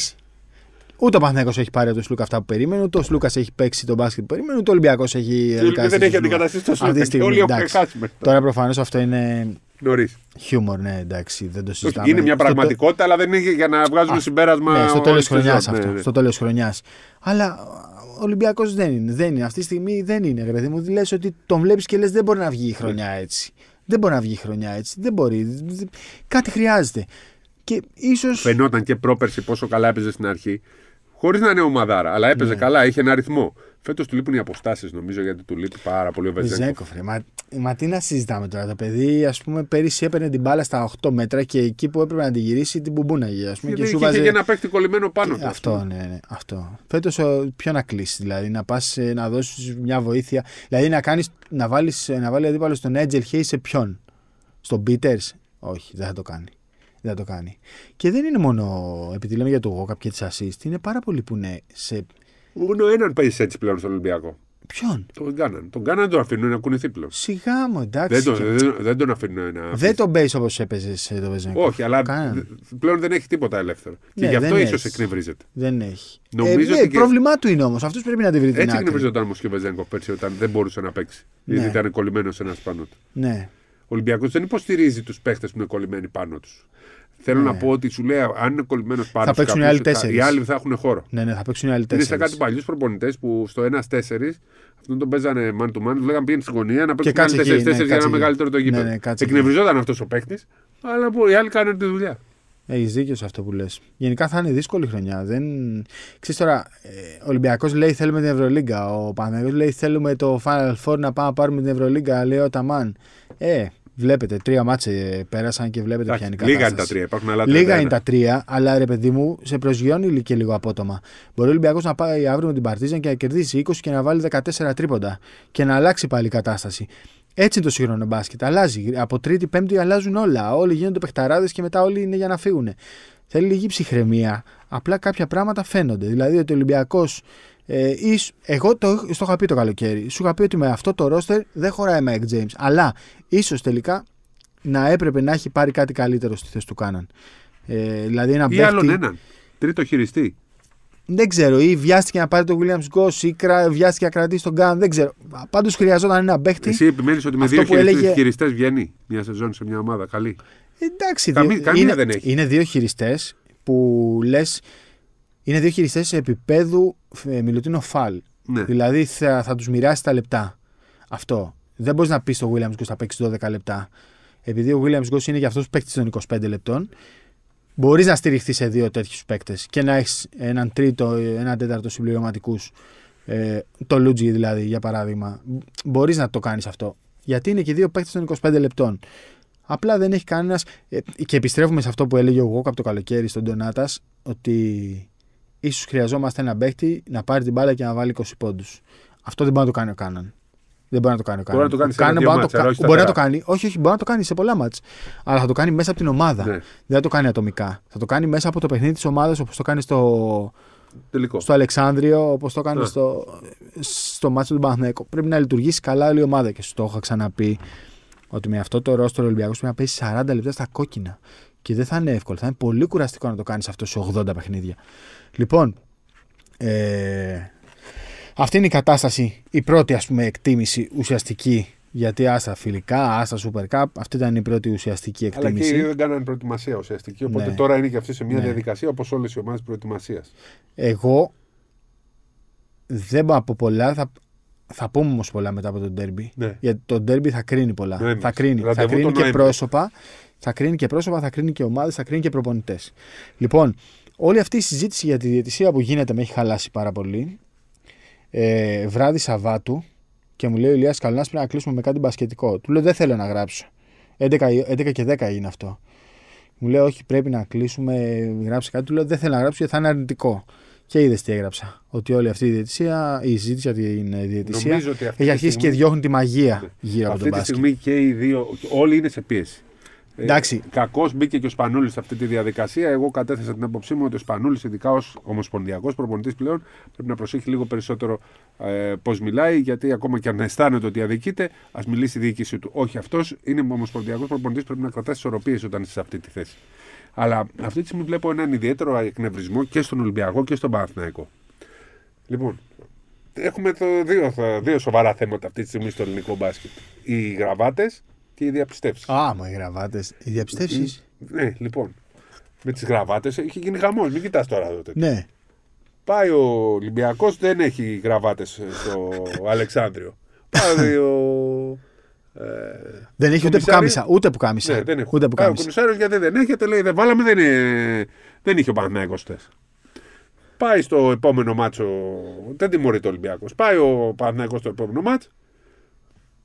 Ούτε ο Παναθηναϊκός έχει πάρει από τον Σλούκα αυτά που περίμενε, ούτε ο Σλούκας έχει παίξει τον μπάσκετ που περίμενε, ούτε ο Ολυμπιακός έχει. Ε, δεν έχει αντικαταστήσει τον Σλούκα. Όλοι εντάξει. χάσουμε. Τώρα προφανώς αυτό είναι. Νωρίς. Χιούμορ, ναι, εντάξει, δεν το συζητάμε. είναι μια πραγματικότητα, αλλά δεν είναι για να βγάζουμε Α, συμπέρασμα. Ναι, στο τέλο χρονιάς αυτό. Ναι, ναι. Στο τέλος χρονιάς. Αλλά ο Ολυμπιακός δεν είναι. Δεν είναι. Αυτή τη στιγμή δεν είναι. Δηλαδή μου λες ότι τον βλέπεις και λες δεν μπορεί να βγει η χρονιά έτσι. Δεν μπορεί να βγει η χρονιά έτσι. Δεν μπορεί. Κάτι χρειάζεται. Και ίσως... Φαινόταν και πρόπερση πόσο καλά έπαιζε στην αρχή. Χωρίς να είναι ομαδάρα, αλλά έπαιζε ναι. καλά, είχε ένα ρυθμό. Φέτος του λείπουν οι αποστάσεις, νομίζω, γιατί του λείπει πάρα πολύ ο Βεζέκοφ. Μα, μα τι να συζητάμε τώρα. Το παιδί, ας πούμε, πέρυσι έπαιρνε την μπάλα στα 8 μέτρα και εκεί που έπρεπε να την γυρίσει την μπουμπούναγε. Και, και, σου βάζει... και ένα παίχτη κολλημένο πάνω του. Αυτό, ναι, ναι. Αυτό. Φέτος ποιο να κλείσει, δηλαδή να πας ε, να δώσεις μια βοήθεια. Δηλαδή να, κάνεις, να, βάλεις, να βάλει αντίπαλο στον Έτζελ Χέι σε ποιον. Στον Πίτερ. Όχι, δεν θα το κάνει δεν το κάνει. Και δεν είναι μόνο επειδή λέμε για το εγώ και τις assist, είναι πάρα πολλοί που είναι σε. Μόνο έναν παίζει έτσι πλέον στον Ολυμπιακό. Ποιον? Τον Γκάναν. Τον Γκάναν τον αφήνουν να κουνηθεί πλέον. Σιγά μου, εντάξει. Δεν, τον, δεν, δεν τον αφήνουν να. Δεν τον παίζει όπως έπαιζε το Βεζέγκο. Όχι, αλλά πλέον δεν έχει τίποτα ελεύθερο. Ναι, και γι' αυτό ίσως εκνευρίζεται. Δεν έχει. Νομίζω ε, ναι, ότι. Πρόβλημά του είναι όμως. Αυτό πρέπει να τη βρει Έτσι εκνευρίζονταν όμω και ο Βεζέγκο πέρσι όταν δεν μπορούσε να παίξει. Ναι. Γιατί ήταν κολλημένος ένας πάνω του. Ναι. Ο Ολυμπιακός δεν υποστηρίζει τους παίχτες που είναι κολλημένοι πάνω τους. Θέλω να ναι. πω ότι σου λέει, αν είναι κολλημένος πάνω θα παίξουν οι άλλοι τέσσερι. Οι άλλοι θα έχουν χώρο. Ναι, ναι, θα παίξουν οι άλλοι τέσσερι. Είναι σαν κάτι παλιούς προπονητές που στο ένα-τέσσερι, αυτόν τον παίζανε man to man, τους λέγανε πήγαινε στη γωνία να παίξουν τέσσερι-τέσσερι 4-4 ναι, για ένα εκεί. μεγαλύτερο το γήπεδο. Ναι, ναι, Εκνευριζόταν αυτός ο παίκτης, αλλά που οι άλλοι κάνουν τη δουλειά. Έχεις δίκιο σε αυτό που λες. Γενικά θα είναι δύσκολη χρονιά. Δεν... Ξέρεις τώρα, ο ε, Ολυμπιακός λέει θέλουμε την Ευρωλίγκα. Ο Παναγιώτης λέει θέλουμε το Final Four να πάμε να πάρουμε την Ευρωλίγκα. Λέει ο Ταμάν. Ε, Βλέπετε, τρία μάτσε πέρασαν και βλέπετε ποια είναι η κατάσταση. Λίγα είναι τα τρία, υπάρχουν άλλα τρία. Λίγα είναι τα τρία, αλλά ρε παιδί μου, σε προσγειώνει και λίγο απότομα. Μπορεί ο Ολυμπιακός να πάει αύριο με την Παρτίζαν και να κερδίσει 20 και να βάλει 14 τρίποντα και να αλλάξει πάλι η κατάσταση. Έτσι είναι το σύγχρονο μπάσκετ. Αλλάζει. Από Τρίτη, Πέμπτη αλλάζουν όλα. Όλοι γίνονται παιχταράδες και μετά όλοι είναι για να φύγουν. Θέλει λίγη ψυχραιμία. Απλά κάποια πράγματα φαίνονται. Δηλαδή ότι ο Ολυμπιακός ε, εγώ το, στο είχα πει το καλοκαίρι. Σου είχα πει ότι με αυτό το ρόστερ δεν χωράει Mike James. Αλλά ίσως τελικά να έπρεπε να έχει πάρει κάτι καλύτερο στη θέση του Κάναν. Ε, δηλαδή ένα ή μπέχτη... άλλον έναν. Τρίτο χειριστή. Δεν ξέρω. Ή βιάστηκε να πάρει τον Williams Goss ή βιάστηκε να κρατήσει τον Κάναν. Δεν ξέρω. Πάντως χρειαζόταν ένα μπέχτη. Εσύ επιμένεις ότι με δύο χειριστές έλεγε... Χειριστές βγαίνει μια σεζόν σε μια ομάδα. Καλή. Εντάξει. Καμή, δεν έχει. Είναι δύο χειριστές που λες είναι δύο χειριστές επίπεδου ε, μιλουτίνο φαλ. Ναι. Δηλαδή θα, θα τους μοιράσει τα λεπτά. Αυτό. Δεν μπορείς να πεις στο Williams Γκος θα παίξει 12 λεπτά. Επειδή ο Williams Γκος είναι για αυτούς παίκτη των 25 λεπτών, μπορείς να στηριχθείς σε δύο τέτοιους παίκτες και να έχεις έναν τρίτο, ε, έναν τέταρτο συμπληρωματικούς. Ε, το Λούτζι δηλαδή, για παράδειγμα. Μπορείς να το κάνεις αυτό. Γιατί είναι και δύο παίκτες των 25 λεπτών. Απλά δεν έχει κανένας. Ε, και επιστρέφουμε σε αυτό που έλεγε ο από το καλοκαίρι στον Ντονάτα, ότι ίσως χρειαζόμαστε ένα παίχτη να πάρει την μπάλα και να βάλει 20 πόντους. Αυτό δεν μπορεί να το κάνει ο Κάναν. Δεν μπορεί να το κάνει ο Κάναν. Μπορεί να το κάνει, μπορεί, να το... μπορεί να το κάνει. Όχι, όχι, μπορεί να το κάνει σε πολλά μάτσα. Αλλά θα το κάνει μέσα από την ομάδα. Ναι. Δεν θα το κάνει ατομικά. Θα το κάνει μέσα από το παιχνίδι της ομάδας όπως το κάνει στο. Τελικό. Στο Αλεξάνδριο, όπως το κάνει ναι. στο, στο μάτσο του Παναθηναϊκού. Πρέπει να λειτουργήσει καλά όλη η ομάδα. Και σου το είχα ξαναπεί ότι με αυτό το ρόστρο Ολυμπιακός πρέπει να παίζει 40 λεπτά στα κόκκινα. Και δεν θα είναι εύκολο. Θα είναι πολύ κουραστικό να το κάνεις αυτό σε 80 παιχνίδια. Λοιπόν, ε, αυτή είναι η κατάσταση, η πρώτη ας πούμε εκτίμηση ουσιαστική. Γιατί άσα φιλικά, άσα Super Cup, αυτή ήταν η πρώτη ουσιαστική εκτίμηση. Αλλά και δεν κάνανε προετοιμασία ουσιαστική. Οπότε ναι. τώρα είναι και αυτή σε μια ναι. διαδικασία όπως όλες οι ομάδες προετοιμασίας. Εγώ δεν πάω από πολλά. Θα, θα πούμε όμως πολλά μετά από τον Ντέρμπι. Ναι. Γιατί τον Ντέρμπι θα κρίνει πολλά. Ναι, θα κρίνει, θα κρίνει και πρόσωπα. Θα κρίνει και πρόσωπα, θα κρίνει και ομάδες, θα κρίνει και προπονητές. Λοιπόν, όλη αυτή η συζήτηση για τη διαιτησία που γίνεται με έχει χαλάσει πάρα πολύ. Ε, βράδυ Σαββάτου και μου λέει ο Ηλίας Καλνάς πρέπει να κλείσουμε με κάτι μπασκετικό. Του λέω δεν θέλω να γράψω. 11, 11 και 10 είναι αυτό. Μου λέει όχι πρέπει να κλείσουμε, γράψει κάτι. Του λέω δεν θέλω να γράψω γιατί θα είναι αρνητικό. Και είδες τι έγραψα. Ότι όλη αυτή η διαιτησία, η συζήτηση για την ε, διαιτησία, έχει αρχίσει στιγμή... και διώχνει τη μαγεία γύρω αυτή από τον Αυτή τη στιγμή και οι δύο, όλοι είναι σε πίεση. Ε, Εντάξει. Κακώ μπήκε και ο Σπανούλης σε αυτή τη διαδικασία. Εγώ κατέθεσα την άποψή μου ότι ο Σπανούλης, ειδικά ως ομοσπονδιακός προπονητής πλέον, πρέπει να προσέχει λίγο περισσότερο ε, πώς μιλάει, γιατί ακόμα και αν αισθάνεται ότι αδικείται, ας μιλήσει η διοίκησή του. Όχι, αυτός είναι ομοσπονδιακός προπονητής, πρέπει να κρατάς ισορροπίες όταν είσαι σε αυτή τη θέση. Αλλά αυτή τη στιγμή βλέπω έναν ιδιαίτερο εκνευρισμό και στον Ολυμπιακό και στον Παναθηναϊκό. Λοιπόν, έχουμε δύο, δύο σοβαρά θέματα αυτή τη στιγμή στο ελληνικό μπάσκετ. Οι γραβάτες και οι διαπιστεύσεις. Α, μα οι γραβάτες. Οι διαπιστεύσεις. Ναι, λοιπόν. Με τις γραβάτες είχε γίνει χαμός. Μην κοιτάς τώρα εδώ Ναι. Πάει ο Ολυμπιακός, δεν έχει γραβάτες στο Αλεξάνδριο. Πάει ο. Ε, δεν έχει ούτε που κάμισα. Ούτε που κάμισα. Ναι, δεν ούτε που κάμισα. Ο κομισάριος γιατί δεν έχετε, λέει δεν βάλαμε, δεν, ε, δεν είχε ο Παναγιώ Πάει στο επόμενο μάτσο. Δεν τιμωρείται ο Ολυμπιακός. Πάει ο Παναγιώ στο επόμενο μάτσο.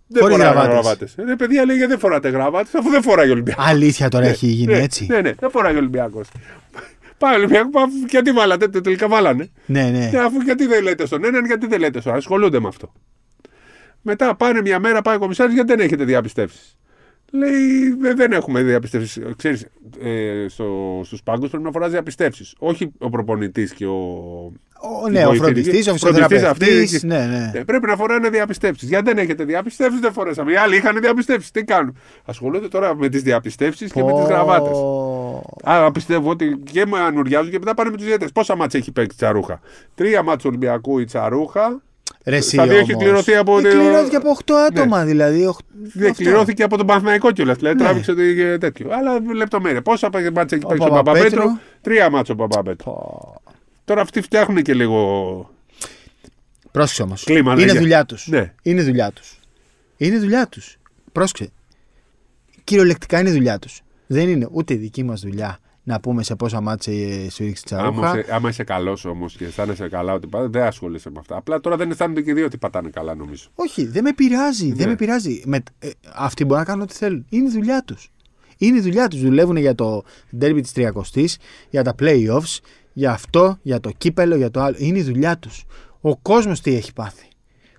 Δεν φοράει γραβάτες. Ε, ρε παιδιά λέει δεν φοράτε γραβάτες, αφού δεν φοράει ο Ολυμπιακός. Αλήθεια τώρα ναι, έχει γίνει ναι, έτσι. Ναι, ναι, δεν φοράει ο Ολυμπιακός. Πάει ο Ολυμπιακός, αφού γιατί βάλατε, τελικά βάλανε. Ναι, ναι. Και ε, αφού γιατί δεν λέτε στον έναν, γιατί δεν λέτε στον Ασχολούνται με αυτό. Μετά πάνε μια μέρα, πάει ο κομισάρη, γιατί δεν έχετε διαπιστεύσεις. Λέει, δεν έχουμε διαπιστεύσεις. Ξέρεις, ε, στο, στους πάγκους πρέπει να φοράς διαπιστεύσεις. Όχι ο προπονητής και ο... ο ναι, ο φροντιστής, ο φροντιστής Ναι, ναι. Ε, πρέπει να φοράνε διαπιστεύσεις. Γιατί δεν έχετε διαπιστεύσεις, δεν φορέσαμε. Οι άλλοι είχαν διαπιστεύσεις. Τι κάνουν. Ασχολούνται τώρα με τις διαπιστεύσεις και με τις γραβάτες. Άρα πιστεύω ότι και με ανουριάζουν και μετά πάνε με τους διαιτέ. Πόσα μάτσα έχει παίξει τσαρούχα. Τρία μάτσα Ολυμπιακού η τσαρούχα. Ρε έχει κληρωθεί από. Ε, κληρώθηκε από 8 ναι. άτομα δηλαδή, ναι. δηλαδή. 8... Δεν κληρώθηκε από τον Παναθηναϊκό κιόλας. Δηλαδή ναι. τράβηξε τέτοιο. Αλλά λεπτομέρεια. Πόσα μάτσα έχει παίξει ο Τρία μάτσα ο Παπαπέτρου. Τώρα αυτοί φτιάχνουν και λίγο. Πρόσεξε όμως. Ναι. Είναι δουλειά τους. Είναι δουλειά τους. Είναι δουλειά τους. Πρόσεξε. Κυριολεκτικά είναι δουλειά τους. Δεν είναι ούτε δική μας δουλειά να πούμε σε πόσα μάτσε σου ρίξει τσαρούχα. Άμα, είσαι καλός όμως και αισθάνεσαι καλά ότι δεν ασχολείσαι με αυτά. Απλά τώρα δεν αισθάνονται και οι δύο ότι πατάνε καλά, νομίζω. Όχι, δεν με πειράζει. Δεν ναι. με πειράζει. Με, ε, αυτοί μπορούν να κάνουν ό,τι θέλουν. Είναι η δουλειά τους. Είναι η δουλειά τους. Δουλεύουν για το ντέρμπι τη 30η, για τα playoffs, για αυτό, για το κύπελο, για το άλλο. Είναι η δουλειά τους. Ο κόσμος τι έχει πάθει.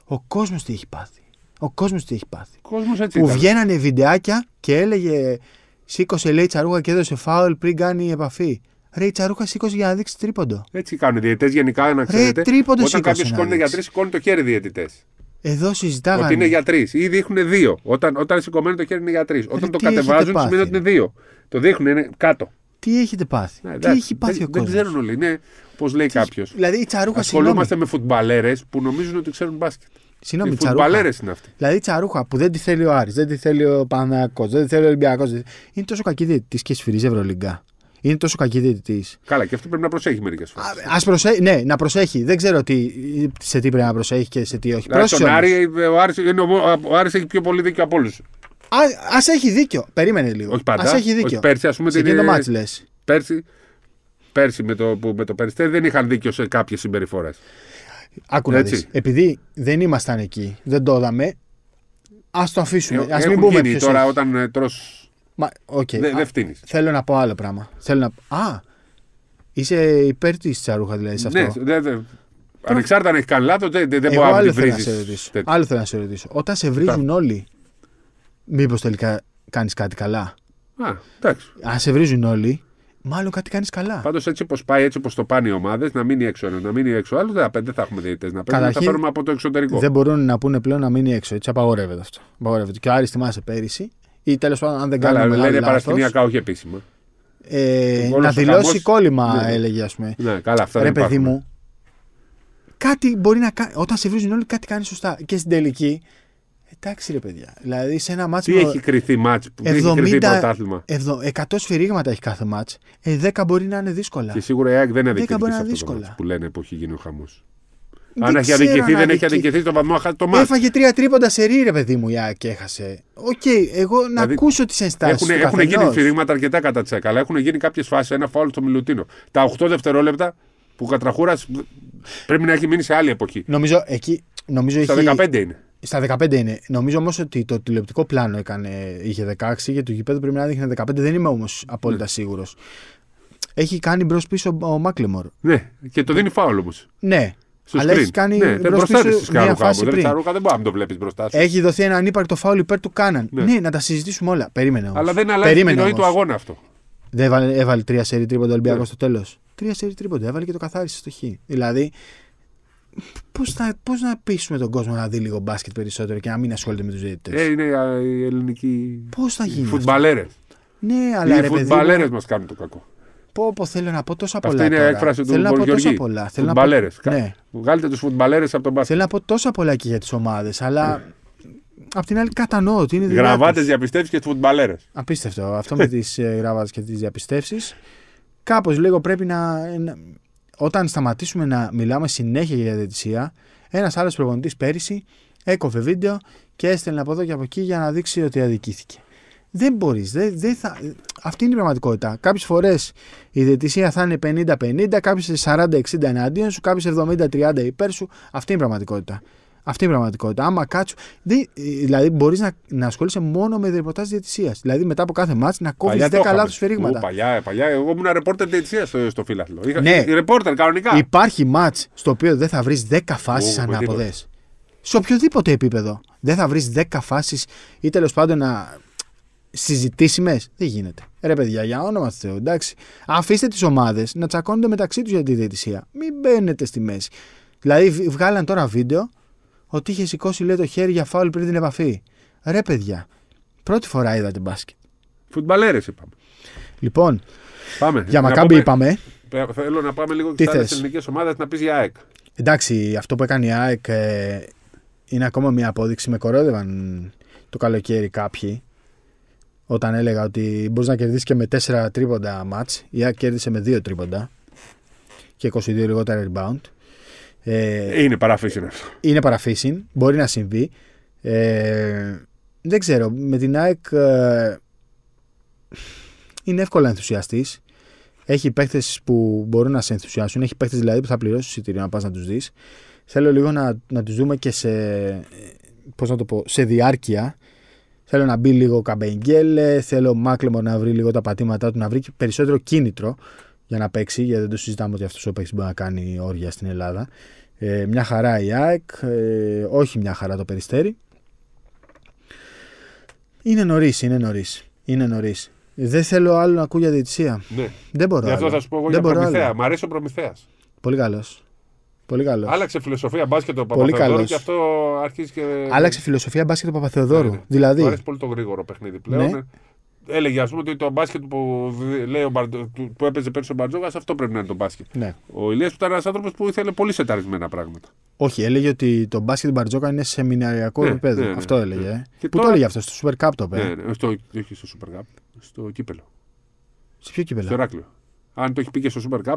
Ο κόσμος τι έχει πάθει. Ο κόσμος τι έχει πάθει. έτσι που βγαίνανε βιντεάκια και έλεγε Σήκωσε λέει τσαρούχα και έδωσε φάουλ πριν κάνει η επαφή. Ρε, η τσαρούχα σήκωσε για να δείξει τρίποντο. Έτσι κάνουν οι διαιτητές γενικά να ξέρετε. Ρε, τρίποντο Όταν κάποιο σηκώνει για τρει, σηκώνει το χέρι διαιτητές. Εδώ συζητάμε. Ότι είναι για τρεις. Ήδη έχουν δύο. Όταν, όταν σηκωμένο το χέρι είναι για τρεις. Όταν το κατεβάζουν σημαίνει ότι είναι δύο. Το δείχνουν, είναι κάτω. Τι έχετε πάθει. Ναι, τι έχει πάθει δεν, ο κόσμο. Δεν ξέρουν όλοι. Ναι, πώς λέει κάποιος. Δηλαδή η τσαρούχα Ασχολούμαστε συγνώμη. με φουτμπαλέρες που νομίζουν ότι ξέρουν μπάσκετ. Συγγνώμη, τσαρούχα. είναι αυτή. Δηλαδή τσαρούχα που δεν τη θέλει ο Άρης, δεν τη θέλει ο Πανακό, δεν τη θέλει ο Ολυμπιακός. Είναι τόσο κακή διαιτητή και σφυρίζει Ευρωλυγκά. Είναι τόσο κακή διαιτητής. Καλά, και αυτό πρέπει να προσέχει μερικές φορές. Α προσέχει, ναι, να προσέχει. Δεν ξέρω τι, σε τι πρέπει να προσέχει και σε τι όχι. Δηλαδή, τον Άρη, ε, ο, Άρης, ο έχει πιο πολύ δίκιο από όλους. Α έχει δίκιο. Περίμενε λίγο. Όχι πάντα. Ας έχει δίκιο. Όχι, πέρσι, ας πούμε. Σε ε, Πέρσι, πέρσι με το, με το Περιστέρι δεν είχαν δίκιο σε κάποιες συμπεριφορές. Άκου να δεις. Επειδή δεν ήμασταν εκεί, δεν το είδαμε, ας το αφήσουμε. Ε, ας μην πούμε γίνει, τώρα όταν ε, τρως Μα, okay. Δεν δε φτύνεις. Θέλω να πω άλλο πράγμα. Θέλω να... Α, είσαι υπέρ της τσαρούχας δηλαδή σε ναι, αυτό. Ναι, δε, δε. Ανεξάρτητα αν έχεις καλά, τότε δεν δε μπορεί να βρει. Άλλο θέλω να σε ρωτήσω. Όταν σε βρίζουν όλοι, μήπως τελικά κάνεις κάτι καλά. Α, εντάξει. Αν σε βρίζουν όλοι, Μάλλον κάτι κάνεις καλά. Πάντως έτσι όπως πάει, έτσι όπως το πάνε οι ομάδες, να μείνει έξω ένας, να μείνει έξω άλλος, δεν θα έχουμε διαιτητές να παίρνουμε. Θα παίρνουμε από το εξωτερικό. Δεν μπορούν να πούνε πλέον να μείνει έξω. Έτσι απαγορεύεται αυτό. Απαγορεύεται. Και ο Άρης θυμάσαι πέρυσι, ή τέλος πάντων αν δεν κάνει μεγάλο λάθος. Λένε παρασκηνιακά, όχι επίσημα. Ε, να δηλώσει χαμός, κόλλημα, ναι. έλεγε ας πούμε. Ναι, καλά, αυτά παιδί μου, κάτι μπορεί να κάνει. Όταν σε βρίζουν όλοι, κάτι κάνεις σωστά. Και στην τελική, Εντάξει ρε παιδιά. Δηλαδή σε ένα μάτσο. Τι με... έχει κρυθεί μάτσο που 70... έχει κρυθεί πρωτάθλημα. 100 σφυρίγματα έχει κάθε μάτσο. Ε, 10 μπορεί να είναι δύσκολα. Και σίγουρα η ΑΕΚ δεν 10 αυτό δύσκολα. είναι δύσκολα. που λένε που έχει γίνει ο χαμός. Αν έχει αδικηθεί, δεν έχει αδικηθεί στον βαθμό το μάτι. Έφαγε τρία τρίποντα σε ρίρε, ρε παιδί μου, για και έχασε. Οκ, okay, εγώ να δηλαδή, ακούσω τις ενστάσεις. Έχουν, έχουν γίνει σφυρίγματα αρκετά κατά τσέκα, αλλά έχουν γίνει κάποιες φάσεις. Ένα φάουλ στο Μιλουτίνο. Τα 8 δευτερόλεπτα που ο Κατραχούρας πρέπει να έχει μείνει σε άλλη εποχή. Νομίζω εκεί. Νομίζω Στα έχει... 15 είναι. Στα 15 είναι. Νομίζω όμως ότι το τηλεοπτικό πλάνο έκανε, είχε 16 και το γηπέδο πρέπει να δείχνει 15. Δεν είμαι όμως ναι. απόλυτα σίγουρος. Έχει κάνει μπρος πίσω ο Μάκλεμορ. Ναι, και το δίνει φάουλο όμως. Ναι, στο αλλά έχει κάνει ναι, δηλαδή, δεν προστάτησε του πριν. Δεν δεν μπορεί να το βλέπεις μπροστά σου. Έχει δοθεί ένα ανύπαρκτο φάουλ υπέρ του Κάναν. Ναι. ναι να τα συζητήσουμε όλα. Περίμενε όμως. Αλλά δεν αλλάζει την ροή του αγώνα αυτό. Δεν έβαλε, τρία σερή τρίποντα Ολυμπιακός ναι. στο τέλος. Τρία σερή τρίποντα. Έβαλε και το καθάρισε στο χ. Δηλαδή Πώς να, πώς να πείσουμε τον κόσμο να δει λίγο μπάσκετ περισσότερο και να μην ασχολείται με τους διαιτητές. Ε, είναι η ελληνική. Πώς θα γίνει. Οι φουτμπαλέρες. Ναι, αλλά. Οι φουτμπαλέρες μας κάνουν το κακό. Πω, πω, θέλω να πω τόσα πολλά. Αυτή είναι η έκφραση του θέλω να πω τόσα πολλά. Θέλω να πω... Ναι. τους φουτμπαλέρες από τον μπάσκετ. Θέλω να πω τόσα πολλά και για τις ομάδες, αλλά Απ' την άλλη, κατανοώ ότι είναι δυνατό. Γραβάτε, διαπιστεύσεις και φουτμπαλέρες. Απίστευτο. Αυτό με [laughs] τις ε, γραβάτες και τις διαπιστεύσεις. Κάπως λίγο πρέπει να, όταν σταματήσουμε να μιλάμε συνέχεια για διατησία, ένας άλλος προπονητής πέρυσι έκοβε βίντεο και έστελνε από εδώ και από εκεί για να δείξει ότι αδικήθηκε. Δεν μπορείς. Δεν, θα... Αυτή είναι η πραγματικότητα. Κάποιες φορές η διαιτησία θα είναι 50-50, κάποιε 40-60 εναντίον σου, κάποιες 70-30 υπέρ σου. Αυτή είναι η πραγματικότητα. Αυτή είναι η πραγματικότητα. Άμα κάτσου. δηλαδή, μπορείς να, να ασχολείσαι μόνο με ρεπορτάζ διαιτησίας. Δηλαδή, μετά από κάθε μάτσα να κόβεις 10 λάθο φερίγματα. Παλιά, παλιά, εγώ ήμουν ρεπόρτερ διαιτησίας ε, στο, στο φύλαθλο. ναι. Ρεπόρτερ, κανονικά. Υπάρχει μάτ στο οποίο δεν θα βρεις 10 φάσει ανάποδε. Σε οποιοδήποτε επίπεδο. Δεν θα βρεις 10 φάσεις ή τέλος πάντων να συζητήσιμες. Δεν γίνεται. Ρε παιδιά, για όνομα του Θεού, εντάξει. Αφήστε τις ομάδες να τσακώνονται μεταξύ τους για τη διαιτησία. Μην μπαίνετε στη μέση. Δηλαδή, βγάλαν τώρα βίντεο ότι είχε σηκώσει λέει, το χέρι για φάουλ πριν την επαφή. Ρε παιδιά, πρώτη φορά είδα την μπάσκετ. Φουτμπαλέρες είπαμε. Λοιπόν, πάμε. για Μακάμπι είπαμε. Ε, θέλω να πάμε λίγο και ελληνική ελληνικές ομάδες να πεις για ΑΕΚ. Εντάξει, αυτό που έκανε η ΑΕΚ ε, είναι ακόμα μια απόδειξη. Με κορόδευαν το καλοκαίρι κάποιοι όταν έλεγα ότι μπορείς να κερδίσεις και με 4 τρίποντα μάτς. Η ΑΕΚ κέρδισε με 2 τρίποντα και 22 λιγότερα rebound. Ε, είναι παραφύσιν αυτό. Είναι παραφύσιν. Μπορεί να συμβεί. Ε, δεν ξέρω. Με την ΑΕΚ ε, είναι εύκολα ενθουσιαστή. Έχει παίχτε που μπορούν να σε ενθουσιάσουν. Έχει παίχτε δηλαδή που θα πληρώσεις εισιτήριο να πας να τους δεις. Θέλω λίγο να, να τους δούμε και σε. Πώς να το πω, σε διάρκεια. Θέλω να μπει λίγο Καμπενγκέλε, θέλω ο Μάκλεμο να βρει λίγο τα πατήματά του, να βρει περισσότερο κίνητρο για να παίξει, γιατί δεν το συζητάμε ότι αυτός ο παίκτης μπορεί να κάνει όρια στην Ελλάδα. Ε, μια χαρά η ΑΕΚ, ε, όχι μια χαρά το περιστέρι. Είναι νωρίς, είναι νωρίς. Είναι Δεν θέλω άλλο να ακούω για διαιτησία. Ναι. Δεν μπορώ. Γι' αυτό άλλο. σου πω εγώ δεν για προμηθέα. Μ' αρέσει ο προμηθέας. Πολύ καλός. Πολύ καλός. Άλλαξε φιλοσοφία μπάσκετ ο Παπαθεοδόρου και αυτό αρχίζει και. Άλλαξε φιλοσοφία μπάσκετ ο Παπαθεοδόρου. Ναι, ναι. Δηλαδή. Μου αρέσει πολύ το γρήγορο παιχνίδι πλέον. Ναι. Ε έλεγε ας πούμε ότι το μπάσκετ που, λέει που έπαιζε πέρσι ο Μπαρτζόκας, αυτό πρέπει να είναι το μπάσκετ. Ναι. Ο Ηλίας που ήταν ένας άνθρωπος που ήθελε πολύ σεταρισμένα πράγματα. Όχι, έλεγε ότι το μπάσκετ του Μπαρτζόκα είναι σεμιναριακό ναι, επίπεδο. Ναι, ναι, αυτό ναι, έλεγε. Ναι. Ε. Πού τώρα... το έλεγε αυτό, στο Super Cup το έπαιρνε. Ε. Ναι, στο, όχι στο Super Cup, στο κύπελο. Σε ποιο κύπελο. Στο Αν το έχει πει και στο Super Cup,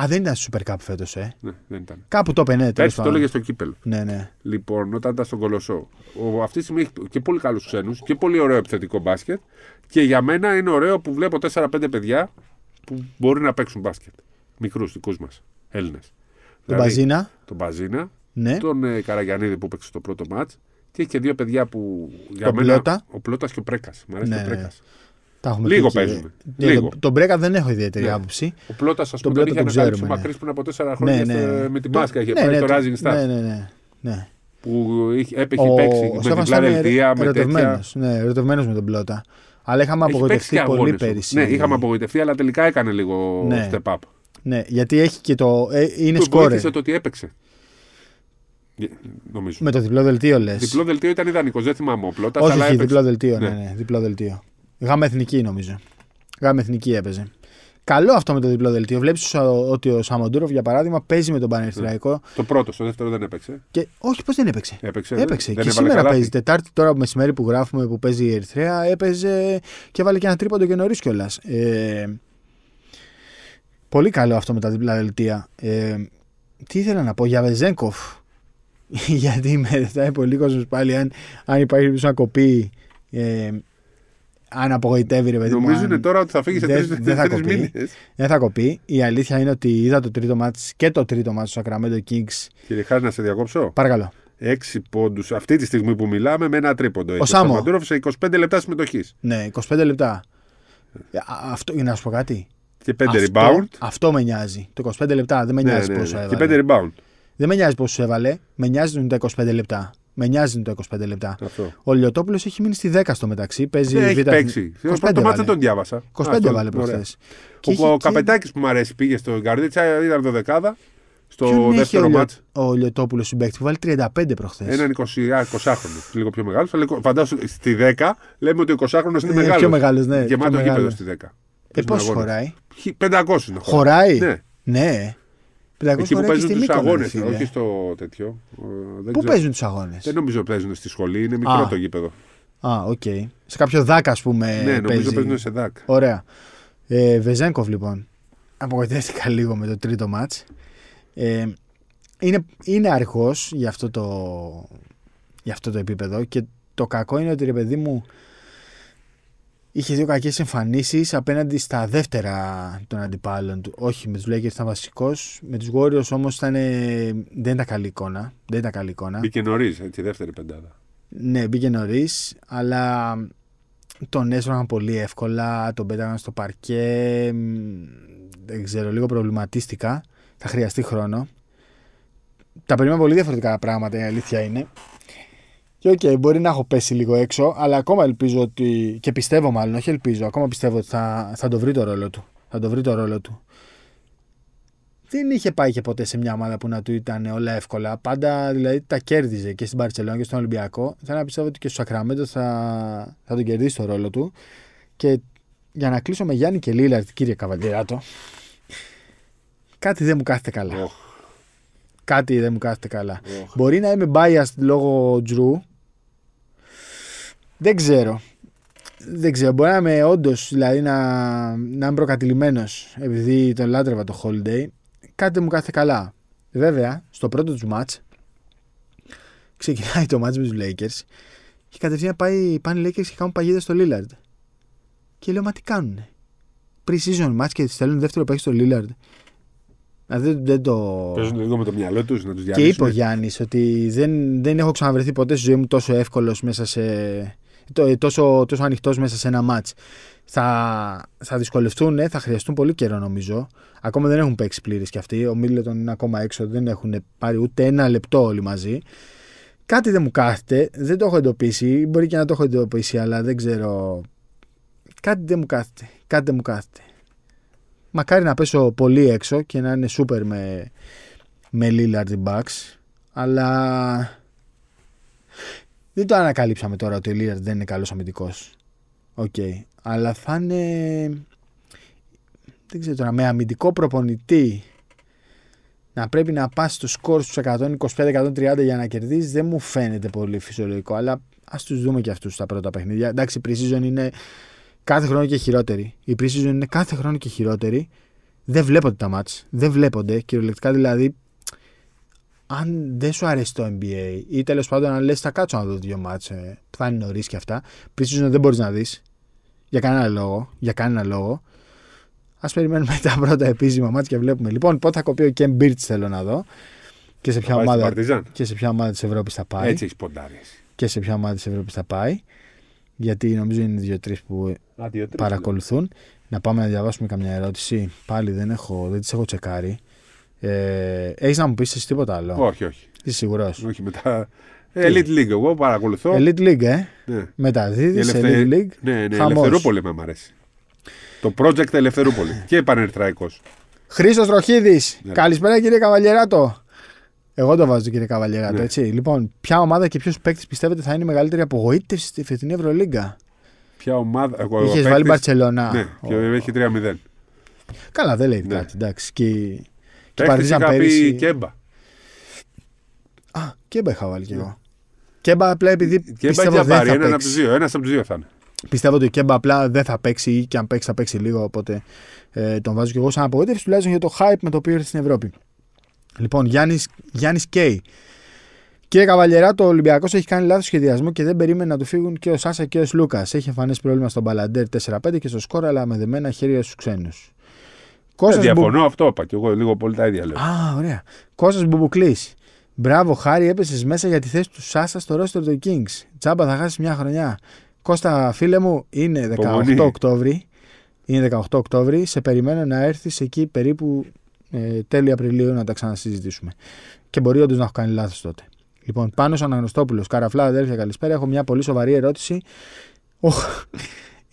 Α, δεν ήταν Super Cup φέτος, ε. Ναι, δεν ήταν. Κάπου το 50. Έτσι το έλεγε στο κύπελο. Ναι, ναι. Λοιπόν, όταν ήταν στον Κολοσσό. Ο, αυτή τη στιγμή έχει και πολύ καλούς ξένους και πολύ ωραίο επιθετικό μπάσκετ. Και για μένα είναι ωραίο που βλέπω 4-5 παιδιά που μπορεί να παίξουν μπάσκετ. Μικρούς δικούς μας Έλληνες. Τον δηλαδή, Μπαζίνα. Τον Μπαζίνα. Ναι. Τον ε, Καραγιανίδη που παίξει το πρώτο μάτ. Και έχει και δύο παιδιά που. Για το μένα, πλώτα. Ο Πλώτας και ο Πρέκας. Μ' αρέσει ναι, ο ναι, ναι. Πρέκας. Τα έχουμε Λίγο παίζουν. παίζουμε. Και... Λίγο. Το, τον Μπρέκα δεν έχω ιδιαίτερη ναι. άποψη. Ο Πλότα, α πούμε, τον είχε ανακαλύψει μακρύ πριν από τέσσερα χρόνια ναι, ναι. με τη μάσκα. Είχε ναι, πάρει ναι, το Rising Star. Ναι, ναι, ναι, Που είχε, έπαιχε ο... παίξει ο με την πλανελτία. Ναι, ερωτευμένος με τον Πλότα. Αλλά είχαμε απογοητευτεί πολύ πέρυσι. Ναι, είχαμε απογοητευτεί, αλλά τελικά έκανε λίγο step up. Ναι, γιατί έχει και το. Ε, είναι σκόρε. Βοήθησε το ότι έπαιξε. Ε, νομίζω. Με το διπλό δελτίο λες. Διπλό δελτίο ήταν ιδανικός, δεν θυμάμαι ο Πλότα. Όχι, αλλά διπλό δελτίο. Ναι, ναι, διπλό δελτίο. Γάμα εθνική νομίζω. Γάμα εθνική έπαιζε. Καλό αυτό με το διπλό δελτίο. Βλέπεις ότι ο Σαμοντούροφ για παράδειγμα παίζει με τον Πανεπιστημιακό. Ε, το πρώτο, το δεύτερο δεν έπαιξε. Και... Όχι, πώς δεν έπαιξε. Έπαιξε. έπαιξε. Δεν και σήμερα παίζει. Τετάρτη τώρα που μεσημέρι που γράφουμε που παίζει η Ερυθρέα έπαιζε και βάλε και ένα τρίποντο και νωρίς κιόλας. Ε... Πολύ καλό αυτό με τα διπλά δελτία. Ε... Τι ήθελα να πω για Βεζέγκοφ. [laughs] Γιατί με ρωτάει πολύ κόσμος πάλι αν, αν υπάρχει κάποιο να κοπεί. Ε αν απογοητεύει ρε παιδί μου. τώρα ότι θα φύγεις σε τρει μήνες. Δεν θα κοπεί. Η αλήθεια είναι ότι είδα το τρίτο μάτς και το τρίτο μάτς του Sacramento Kings. Κύριε Χάρη, να σε διακόψω. Παρακαλώ. Έξι πόντους αυτή τη στιγμή που μιλάμε με ένα τρίποντο. Ο Σάμο. Ο σε 25 λεπτά συμμετοχής. Ναι, 25 λεπτά. Ε, αυτό, για να σου πω κάτι. Και πέντε rebound. Αυτό με νοιάζει. Το 25 λεπτά δεν με ναι, νοιάζει ναι, πόσο ναι. έβαλε. Και πέντε rebound. Δεν με νοιάζει πόσο έβαλε. Με νοιάζει τα 25 λεπτά. Με νοιάζει το 25 λεπτά. Αυτό. Ο Λιωτόπουλο έχει μείνει στη 10 στο μεταξύ. Παίζει ναι, έχει παίξει. το μάτι δεν τον διάβασα. 25 βάλε προχθές. Ο, ο Καπετάκης που μου αρέσει πήγε στο Γκαρδίτσα, ήταν δεκάδα. στο Ποιον δεύτερο μάτ. Ο Λιωτόπουλο συμπέκτη που βάλει 35 προχθές. Έναν 20, 20χρονο, λίγο πιο μεγάλο. Φαντάζομαι στη 10 λέμε ότι ο 20χρονο είναι ε, μεγάλος. Πιο μεγάλος, ναι. το γήπεδο στη 10. Ε, πώ χωράει. 500 είναι. Χωράει. Ναι. ναι. Εκεί που παίζουν του αγώνε, όχι στο τέτοιο. Ε, Πού παίζουν τους αγώνες. Δεν νομίζω παίζουν στη σχολή, είναι μικρό το γήπεδο. Α, οκ. Okay. Σε κάποιο δάκα, ας πούμε. Ναι, νομίζω παίζει. παίζουν σε δάκα. Ωραία. Ε, Βεζέγκοφ, λοιπόν. Απογοητεύτηκα [laughs] λίγο με το τρίτο μάτ. Ε, είναι, είναι αρχός για, για αυτό το επίπεδο και το κακό είναι ότι ρε παιδί μου Είχε δύο κακές εμφανίσεις απέναντι στα δεύτερα των αντιπάλων του. Όχι, με τους Λέγκερ ήταν βασικός. Με τους Γόριο όμω δεν ήταν καλή εικόνα. Δεν ήταν Μπήκε νωρίς, ε, τη δεύτερη πεντάδα. Ναι, μπήκε νωρίς, αλλά τον έσβαγαν πολύ εύκολα. Τον πέταγαν στο παρκέ. Δεν ξέρω, λίγο προβληματίστηκα. Θα χρειαστεί χρόνο. Τα περιμένω πολύ διαφορετικά πράγματα, η αλήθεια είναι. Και οκ, μπορεί να έχω πέσει λίγο έξω, αλλά ακόμα ελπίζω ότι. και πιστεύω μάλλον, όχι ελπίζω, ακόμα πιστεύω ότι θα, θα το βρει το ρόλο του. Θα το βρει το ρόλο του. Δεν είχε πάει και ποτέ σε μια ομάδα που να του ήταν όλα εύκολα. Πάντα δηλαδή τα κέρδιζε και στην Παρσελόνα και στον Ολυμπιακό. Θέλω να πιστεύω ότι και στο Σακραμέντο θα, θα τον κερδίσει το ρόλο του. Και για να κλείσω με Γιάννη και Λίλαρτ, κύριε Καβαντιράτο, κάτι δεν μου κάθεται καλά. Oh. Κάτι δεν μου κάθεται καλά. Μπορεί να είμαι biased λόγω Τζρου, δεν ξέρω. Δεν ξέρω. Μπορεί να είμαι όντως δηλαδή, να, να είμαι προκατηλημένος επειδή τον λάτρευα το Holiday. Κάτι μου κάθε καλά. Βέβαια, στο πρώτο τους match ξεκινάει το match με τους Lakers και κατευθείαν πάει, πάνε οι Lakers και κάνουν παγίδα στο Lillard. Και λέω, μα τι κάνουν. pre Pre-season match και στέλνουν δεύτερο παίχτη στο Lillard. Δεν, δεν το... Παίζουν λίγο με το μυαλό τους να τους διαλύσουν. Και είπε ο Γιάννης ότι δεν, δεν έχω ξαναβρεθεί ποτέ στη ζωή μου τόσο εύκολος μέσα σε, ε, τόσο, τόσο ανοιχτός μέσα σε ένα μάτ. Θα, θα δυσκολευτούν, ε, θα χρειαστούν πολύ καιρό νομίζω. Ακόμα δεν έχουν παίξει πλήρε κι αυτοί. Ο Μίλλετον είναι ακόμα έξω, δεν έχουν πάρει ούτε ένα λεπτό όλοι μαζί. Κάτι δεν μου κάθεται, δεν το έχω εντοπίσει. Μπορεί και να το έχω εντοπίσει, αλλά δεν ξέρω. Κάτι δεν μου κάθεται. Κάτι δεν μου κάθεται. Μακάρι να πέσω πολύ έξω και να είναι σούπερ με, με Lillard Bucks. Αλλά δεν το ανακαλύψαμε τώρα ότι ο Λίλαρντ δεν είναι καλός αμυντικός. Οκ. Okay. Αλλά θα είναι. Δεν ξέρω τώρα, με αμυντικό προπονητή να πρέπει να πας στο σκορ του 125-130 για να κερδίσεις δεν μου φαίνεται πολύ φυσιολογικό. Αλλά ας τους δούμε και αυτούς τα πρώτα παιχνίδια. Εντάξει, η Precision είναι κάθε χρόνο και χειρότερη. Η Precision είναι κάθε χρόνο και χειρότερη. Δεν βλέπονται τα μάτς, δεν βλέπονται. Κυριολεκτικά δηλαδή αν δεν σου αρέσει το NBA ή τέλος πάντων αν λες θα κάτσω να δω δύο μάτσε, θα είναι νωρίς και αυτά, πίσω ότι δεν μπορείς να δεις για κανένα λόγο. Για κανένα λόγο. Ας περιμένουμε τα πρώτα επίσημα μάτια και βλέπουμε. Λοιπόν, πότε θα κοπεί ο Κέμ Μπίρτ θέλω να δω. Και σε, ποια ομάδα, και σε ποια ομάδα της Ευρώπης θα πάει. Έτσι έχεις Και σε ποια ομάδα της Ευρώπης θα πάει. Γιατί νομίζω είναι τρει που Α, δύο, τρεις, ναι. παρακολουθούν. Να πάμε να διαβάσουμε καμιά ερώτηση. Πάλι δεν έχω, δεν τις έχω τσεκάρει. Ε, Έχεις να μου πεις τίποτα άλλο. Όχι, όχι. Είσαι σίγουρος. Όχι, μετά. Ε, Elite League, εγώ παρακολουθώ. Elite League, ε. Ναι. Μεταδίδεις. Ελευθε... Elite League. Ναι, ναι, Ελευθερούπολη με αρέσει. Το project Ελευθερούπολη και πανερθραϊκό. Χρήσο Ροχίδη. Ναι. Καλησπέρα κύριε Καβαλιεράτο. Εγώ το βάζω κύριε Καβαλιεράτο, ναι. έτσι. Λοιπόν, ποια ομάδα και ποιο παίκτη πιστεύετε θα είναι η μεγαλύτερη απογοήτευση στη φετινή Ευρωλίγκα. Ποια ομάδα. Εγώ, Είχε βάλει Μπαρσελόνα. Ναι, και εχει 3 3-0. Καλά, δεν λέει ναι. κάτι. Εντάξει. Και και Παρίζαν πέρυσι. Κέμπα. Α, Κέμπα είχα βάλει κι εγώ. Ναι. Κέμπα απλά επειδή κέμπα πιστεύω δεν θα Ένα από, τους δύο θα είναι. Πιστεύω ότι ο Κέμπα απλά δεν θα παίξει ή και αν παίξει θα παίξει λίγο, οπότε ε, τον βάζω κι εγώ σαν απογοήτευση τουλάχιστον για το hype με το οποίο ήρθε στην Ευρώπη. Λοιπόν, Γιάννης Κέι. Κύριε Καβαλιερά, το Ολυμπιακός έχει κάνει λάθος σχεδιασμό και δεν περίμενε να του φύγουν και ο Σάσα και ο Λούκα. Έχει εμφανέ πρόβλημα στον Παλαντέρ 4-5 και στο σκόρ, αλλά με δεμένα χέρια στους ξένους. Ε, Κώστας διαφωνώ, αυτό είπα και εγώ λίγο πολύ τα ίδια λέω. Α, ωραία. Κώστας Μπουμπουκλής. Μπράβο, χάρη, έπεσες μέσα για τη θέση του Σάσα στο roster του Kings. Τσάμπα, θα χάσεις μια χρονιά. Κώστα, φίλε μου, είναι 18 Οκτώβρη. Είναι 18 Οκτώβρη. Σε περιμένω να έρθεις εκεί περίπου ε, τέλη Απριλίου να τα ξανασυζητήσουμε. Και μπορεί όντως να έχω κάνει λάθος τότε. Λοιπόν, πάνω σαν Αναγνωστόπουλος, Καραφλά, αδέρφια, καλησπέρα. Έχω μια πολύ σοβαρή ερώτηση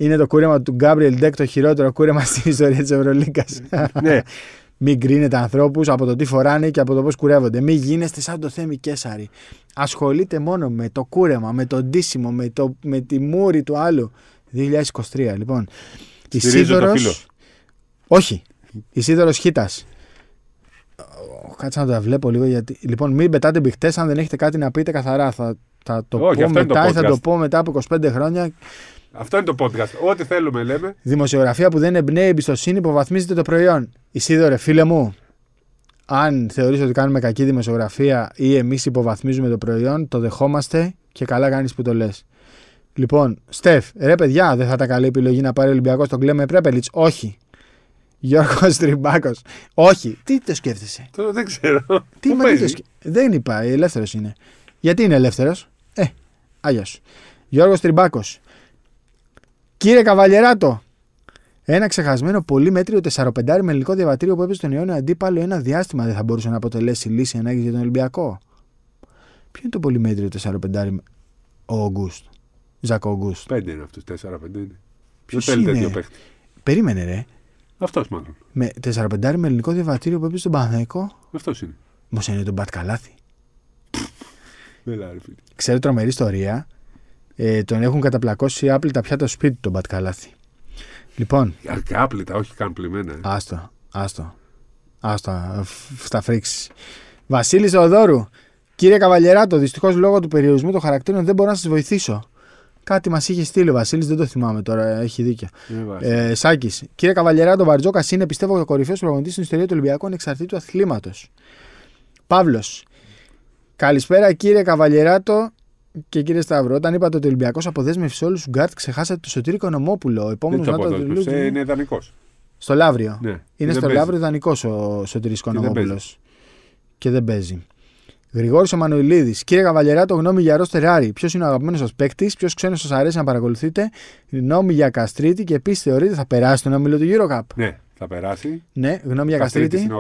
είναι το κούρεμα του Γκάμπριελ Ντέκ το χειρότερο κούρεμα [laughs] στην ιστορία της Ευρωλίκα. ναι. [laughs] Μην κρίνετε ανθρώπους από το τι φοράνε και από το πώς κουρεύονται. Μην γίνεστε σαν το Θέμη Κέσσαρη. Ασχολείται μόνο με το κούρεμα, με το ντύσιμο, με, το, με τη μούρη του άλλου. 2023 λοιπόν. Η Σίδωρος... Όχι. Η Σίδωρος Χίτας. Κάτσε να τα βλέπω λίγο γιατί... Λοιπόν μην πετάτε μπιχτέ αν δεν έχετε κάτι να πείτε καθαρά. Θα, θα το Όχι, πω μετά ή θα το πω μετά από 25 χρόνια αυτό είναι το podcast. Ό,τι θέλουμε λέμε. Δημοσιογραφία που δεν εμπνέει εμπιστοσύνη υποβαθμίζεται το προϊόν. Ισίδωρε, φίλε μου, αν θεωρείς ότι κάνουμε κακή δημοσιογραφία ή εμείς υποβαθμίζουμε το προϊόν, το δεχόμαστε και καλά κάνεις που το λες. Λοιπόν, Στεφ, ρε παιδιά, δεν θα τα καλή επιλογή να πάρει ο Ολυμπιακό τον κλέμε Πρέπελιτ. Όχι. Γιώργος Τριμπάκο. Όχι. Τι το σκέφτεσαι. Το, δεν ξέρω. Τι, μα, τι Δεν είπα, ελεύθερος είναι. Γιατί είναι ελεύθερος. Ε, άγιο. Γιώργο Τριμπάκο. Κύριε Καβαλιεράτο, ένα ξεχασμένο πολύ μέτριο 4-5 με ελληνικό διαβατήριο που έπεσε στον αιώνιο αντίπαλο ένα διάστημα δεν θα μπορούσε να αποτελέσει λύση ανάγκης για τον Ολυμπιακό. Ποιο είναι το πολύ μέτριο 4-5 ο Ογκούστ. Ζακ Ογκούστ. Πέντε είναι αυτούς, 4-5 είναι. Ποιο θέλει τέτοιο παίχτη. Περίμενε, ρε. Αυτός μάλλον. Με 4-5 με ελληνικό διαβατήριο που έπεσε στον Παναγικό. Αυτός είναι. Μω είναι τον Μπατκαλάθη. Ξέρω τρομερή ιστορία ε, τον έχουν καταπλακώσει άπλητα πια το σπίτι του τον Μπατκαλάθη. Λοιπόν. Ε, και άπλητα, όχι καν πλημμένα. Ε. Άστο, άστο. Άστο, στα φρίξεις. Βασίλη Οδόρου κύριε Καβαλιεράτο, δυστυχώς λόγω του περιορισμού των χαρακτήρων δεν μπορώ να σας βοηθήσω. Κάτι μας είχε στείλει ο Βασίλης, δεν το θυμάμαι τώρα, έχει δίκιο. Ε, ε Σάκης, κύριε Καβαλιεράτο, ο είναι πιστεύω ο κορυφαίος προγραμματή στην ιστορία του Ολυμπιακού ανεξαρτήτου αθλήματος. Παύλος, Καλησπέρα κύριε Καβαλιεράτο. Και κύριε Σταυρό, όταν είπατε ότι ο Ολυμπιακός αποδέσμευσε όλους τους γκάρτ, ξεχάσατε το Σωτήρικο Κονομόπουλο. Ο επόμενο Είναι ιδανικός. Στο Λαύριο. Ναι. Είναι στο Λαύριο ιδανικός ο Σωτήρικο Κονομόπουλο. Και δεν παίζει. Γρηγόρης ο Μανουιλίδη. Κύριε το γνώμη για Ροστεράρι. Ποιος είναι ο αγαπημένος σας παίκτης, ποιος ξένος σας αρέσει να παρακολουθείτε. Γνώμη για Καστρίτη και επίσης θεωρείτε θα περάσει τον όμιλο του Eurocup. Ναι, θα περάσει. Ναι, γνώμη για Καστρίτη. είναι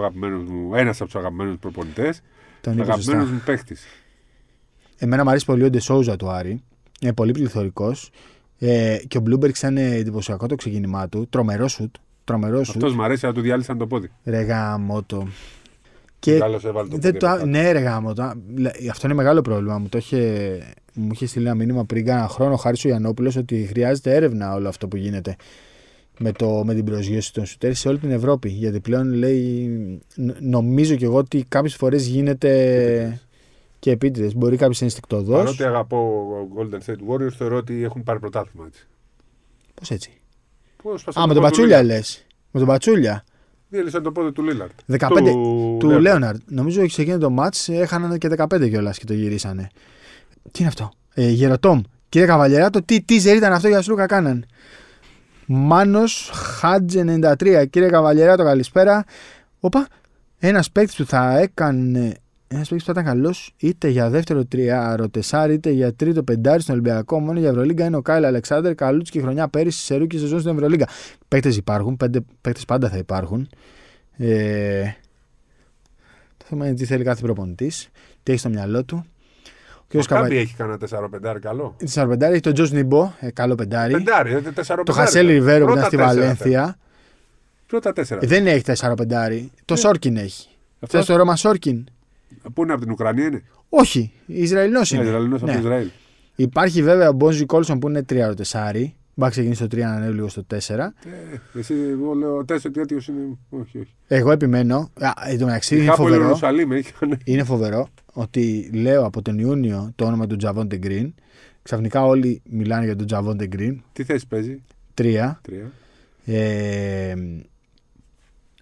ένας από τους αγαπημένους προπονητές. Τον αγαπημένο μου παίκτης. Εμένα μου αρέσει πολύ ο Ντεσόουζα του Άρη. Είναι πολύ πληθωρικός. Ε, και ο Μπλούμπερκ ήταν ε, εντυπωσιακό το ξεκίνημά του. Τρομερό σουτ. Τρομερό σουτ. Αυτός μου αρέσει, αλλά του διάλυσαν το πόδι. Ρε το. Και έβαλε το δεν το... Ναι, ρε Αυτό είναι μεγάλο πρόβλημα. Μου, το είχε... μου είχε στείλει ένα μήνυμα πριν κάνα χρόνο ο Χάρης Ιανόπουλο ότι χρειάζεται έρευνα όλο αυτό που γίνεται με, το, με την προσγείωση των σουτέρ σε όλη την Ευρώπη. Γιατί πλέον λέει, νομίζω κι εγώ ότι κάποιες φορές γίνεται και επίτηδες. Μπορεί κάποιος στικτοδό. Παρότι αγαπώ Golden State Warriors, θεωρώ ότι έχουν πάρει πρωτάθλημα έτσι. Πώς έτσι. Πώς, Α, με τον Πατσούλια λες. Με τον Πατσούλια. Διέλυσαν το πόδι του Λίλαρτ. 15 του, του Λέοναρτ. Νομίζω ότι σε εκείνο το μάτ έχαναν και 15 κιόλας και το γυρίσανε. Τι είναι αυτό. Ε, Γεροτόμ. Κύριε το τι τίζερ ήταν αυτό για Σλούκα Κάναν. Μάνο Χάτζε 93. Κύριε το καλησπέρα. Όπα. Ένας παίκτης που θα έκανε ένας παίκτης που θα ήταν καλός είτε για δεύτερο τριάρο, τεσάρι, είτε για τρίτο πεντάρι στον Ολυμπιακό. Μόνο για Ευρωλίγκα είναι ο Κάιλ Αλεξάνδρ Καλούτσι και η χρονιά πέρυσι σε ρούκι σεζόν στην Ευρωλίγκα. Παίκτες υπάρχουν, παίκτες πάντα θα υπάρχουν. Ε, το θέμα είναι τι θέλει κάθε προπονητής, τι έχει στο μυαλό του. Ο κ. Καβα... έχει τεσσάρο πεντάρι καλο Τεσσάρο πεντάρι, έχει τον Τζος Νιμπό, ε, καλό πεντάρι. πεντάρι Το Χασέλη Ριβέρο που ήταν στη Βαλένθια. Πρώτα τέσσερα. Ε, δεν εχει τεσσάρο πεντάρι. Το ε. Σόρκιν έχει. Θε το Ρώμα Σόρκιν. Ε, πού είναι από την Ουκρανία, είναι. Όχι, Ισραηλινός ναι, είναι. Ισραηλινός από ναι. Ισραήλ. Υπάρχει βέβαια ο Μπόζι Κόλσον που είναι 3 ροτεσάρι. Μπα ξεκινήσει το 3 να ανέβει λίγο στο 4. Ε, εσύ, εγώ λέω 4 και τέτοιο είναι. Όχι, όχι. Εγώ επιμένω. εν τω μεταξύ είναι φοβερό. Ε, είναι φοβερό ότι λέω από τον Ιούνιο το όνομα του Τζαβόν Τεγκριν. Ξαφνικά όλοι μιλάνε για τον Τζαβόν Τεγκριν. Τι θέση παίζει. Τρία. Ε,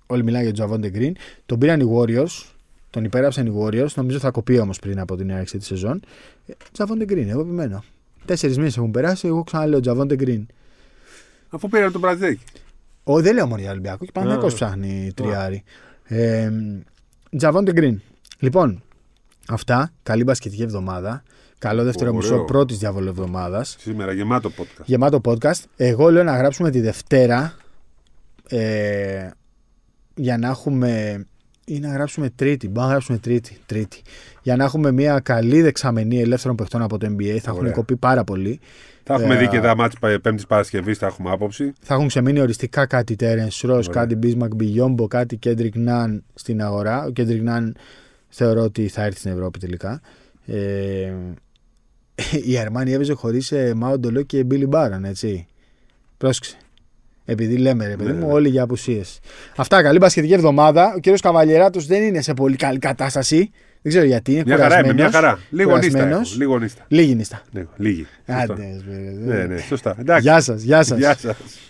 όλοι μιλάνε για τον Τζαβόν Τεγκριν. Τον πήραν οι Warriors τον υπέραψαν οι Warriors. Νομίζω θα κοπεί όμως πριν από την έναρξη της σεζόν. Τζαβόντε Γκριν, εγώ επιμένω. Τέσσερις μήνες έχουν περάσει. Εγώ ξαναλέω Τζαβόντε Γκριν. Αφού πήρε τον Μπραζδέκη. Όχι, δεν λέω μόνο για Ολυμπιακό. Και πάνω yeah. ψάχνει τριάρι. Τζαβόντε Γκριν. Λοιπόν, αυτά. Καλή μπασκετική εβδομάδα. Καλό δεύτερο μισό πρώτης διαβόλου εβδομάδας. Σήμερα γεμάτο podcast. Γεμάτο podcast. Εγώ λέω να γράψουμε τη Δευτέρα ε, για να έχουμε ή να γράψουμε τρίτη. Μπορούμε να γράψουμε τρίτη, τρίτη. Για να έχουμε μια καλή δεξαμενή ελεύθερων παιχτών από το NBA. Θα έχουν κοπεί πάρα πολύ. Θα έχουμε ε, δει και τα μάτια Πέμπτης Παρασκευής, θα έχουμε άποψη. Θα έχουν ξεμείνει οριστικά κάτι Τέρεν Ρό, κάτι Μπίσμακ Μπιγιόμπο, κάτι Κέντρικ Νάν στην αγορά. Ο Κέντρικ Νάν θεωρώ ότι θα έρθει στην Ευρώπη τελικά. Ε, [laughs] η Αρμάνι έπαιζε χωρί Μάοντολό και Μπίλι Μπάραν, έτσι. Πρόσεξε. Επειδή λέμε, ρε παιδί ναι, μου, ναι. όλοι για απουσίες. Αυτά. Καλή πασχετική εβδομάδα. Ο κύριος Καβαλιεράτος δεν είναι σε πολύ καλή κατάσταση. Δεν ξέρω γιατί. Είναι μια χαρά είμαι, μια χαρά. Λίγο νύστα. Έχω, λίγο νύστα. Λίγη νύστα. λίγη. ναι, ναι, σωστά. Γεια σας. Γεια σας. Γεια σας.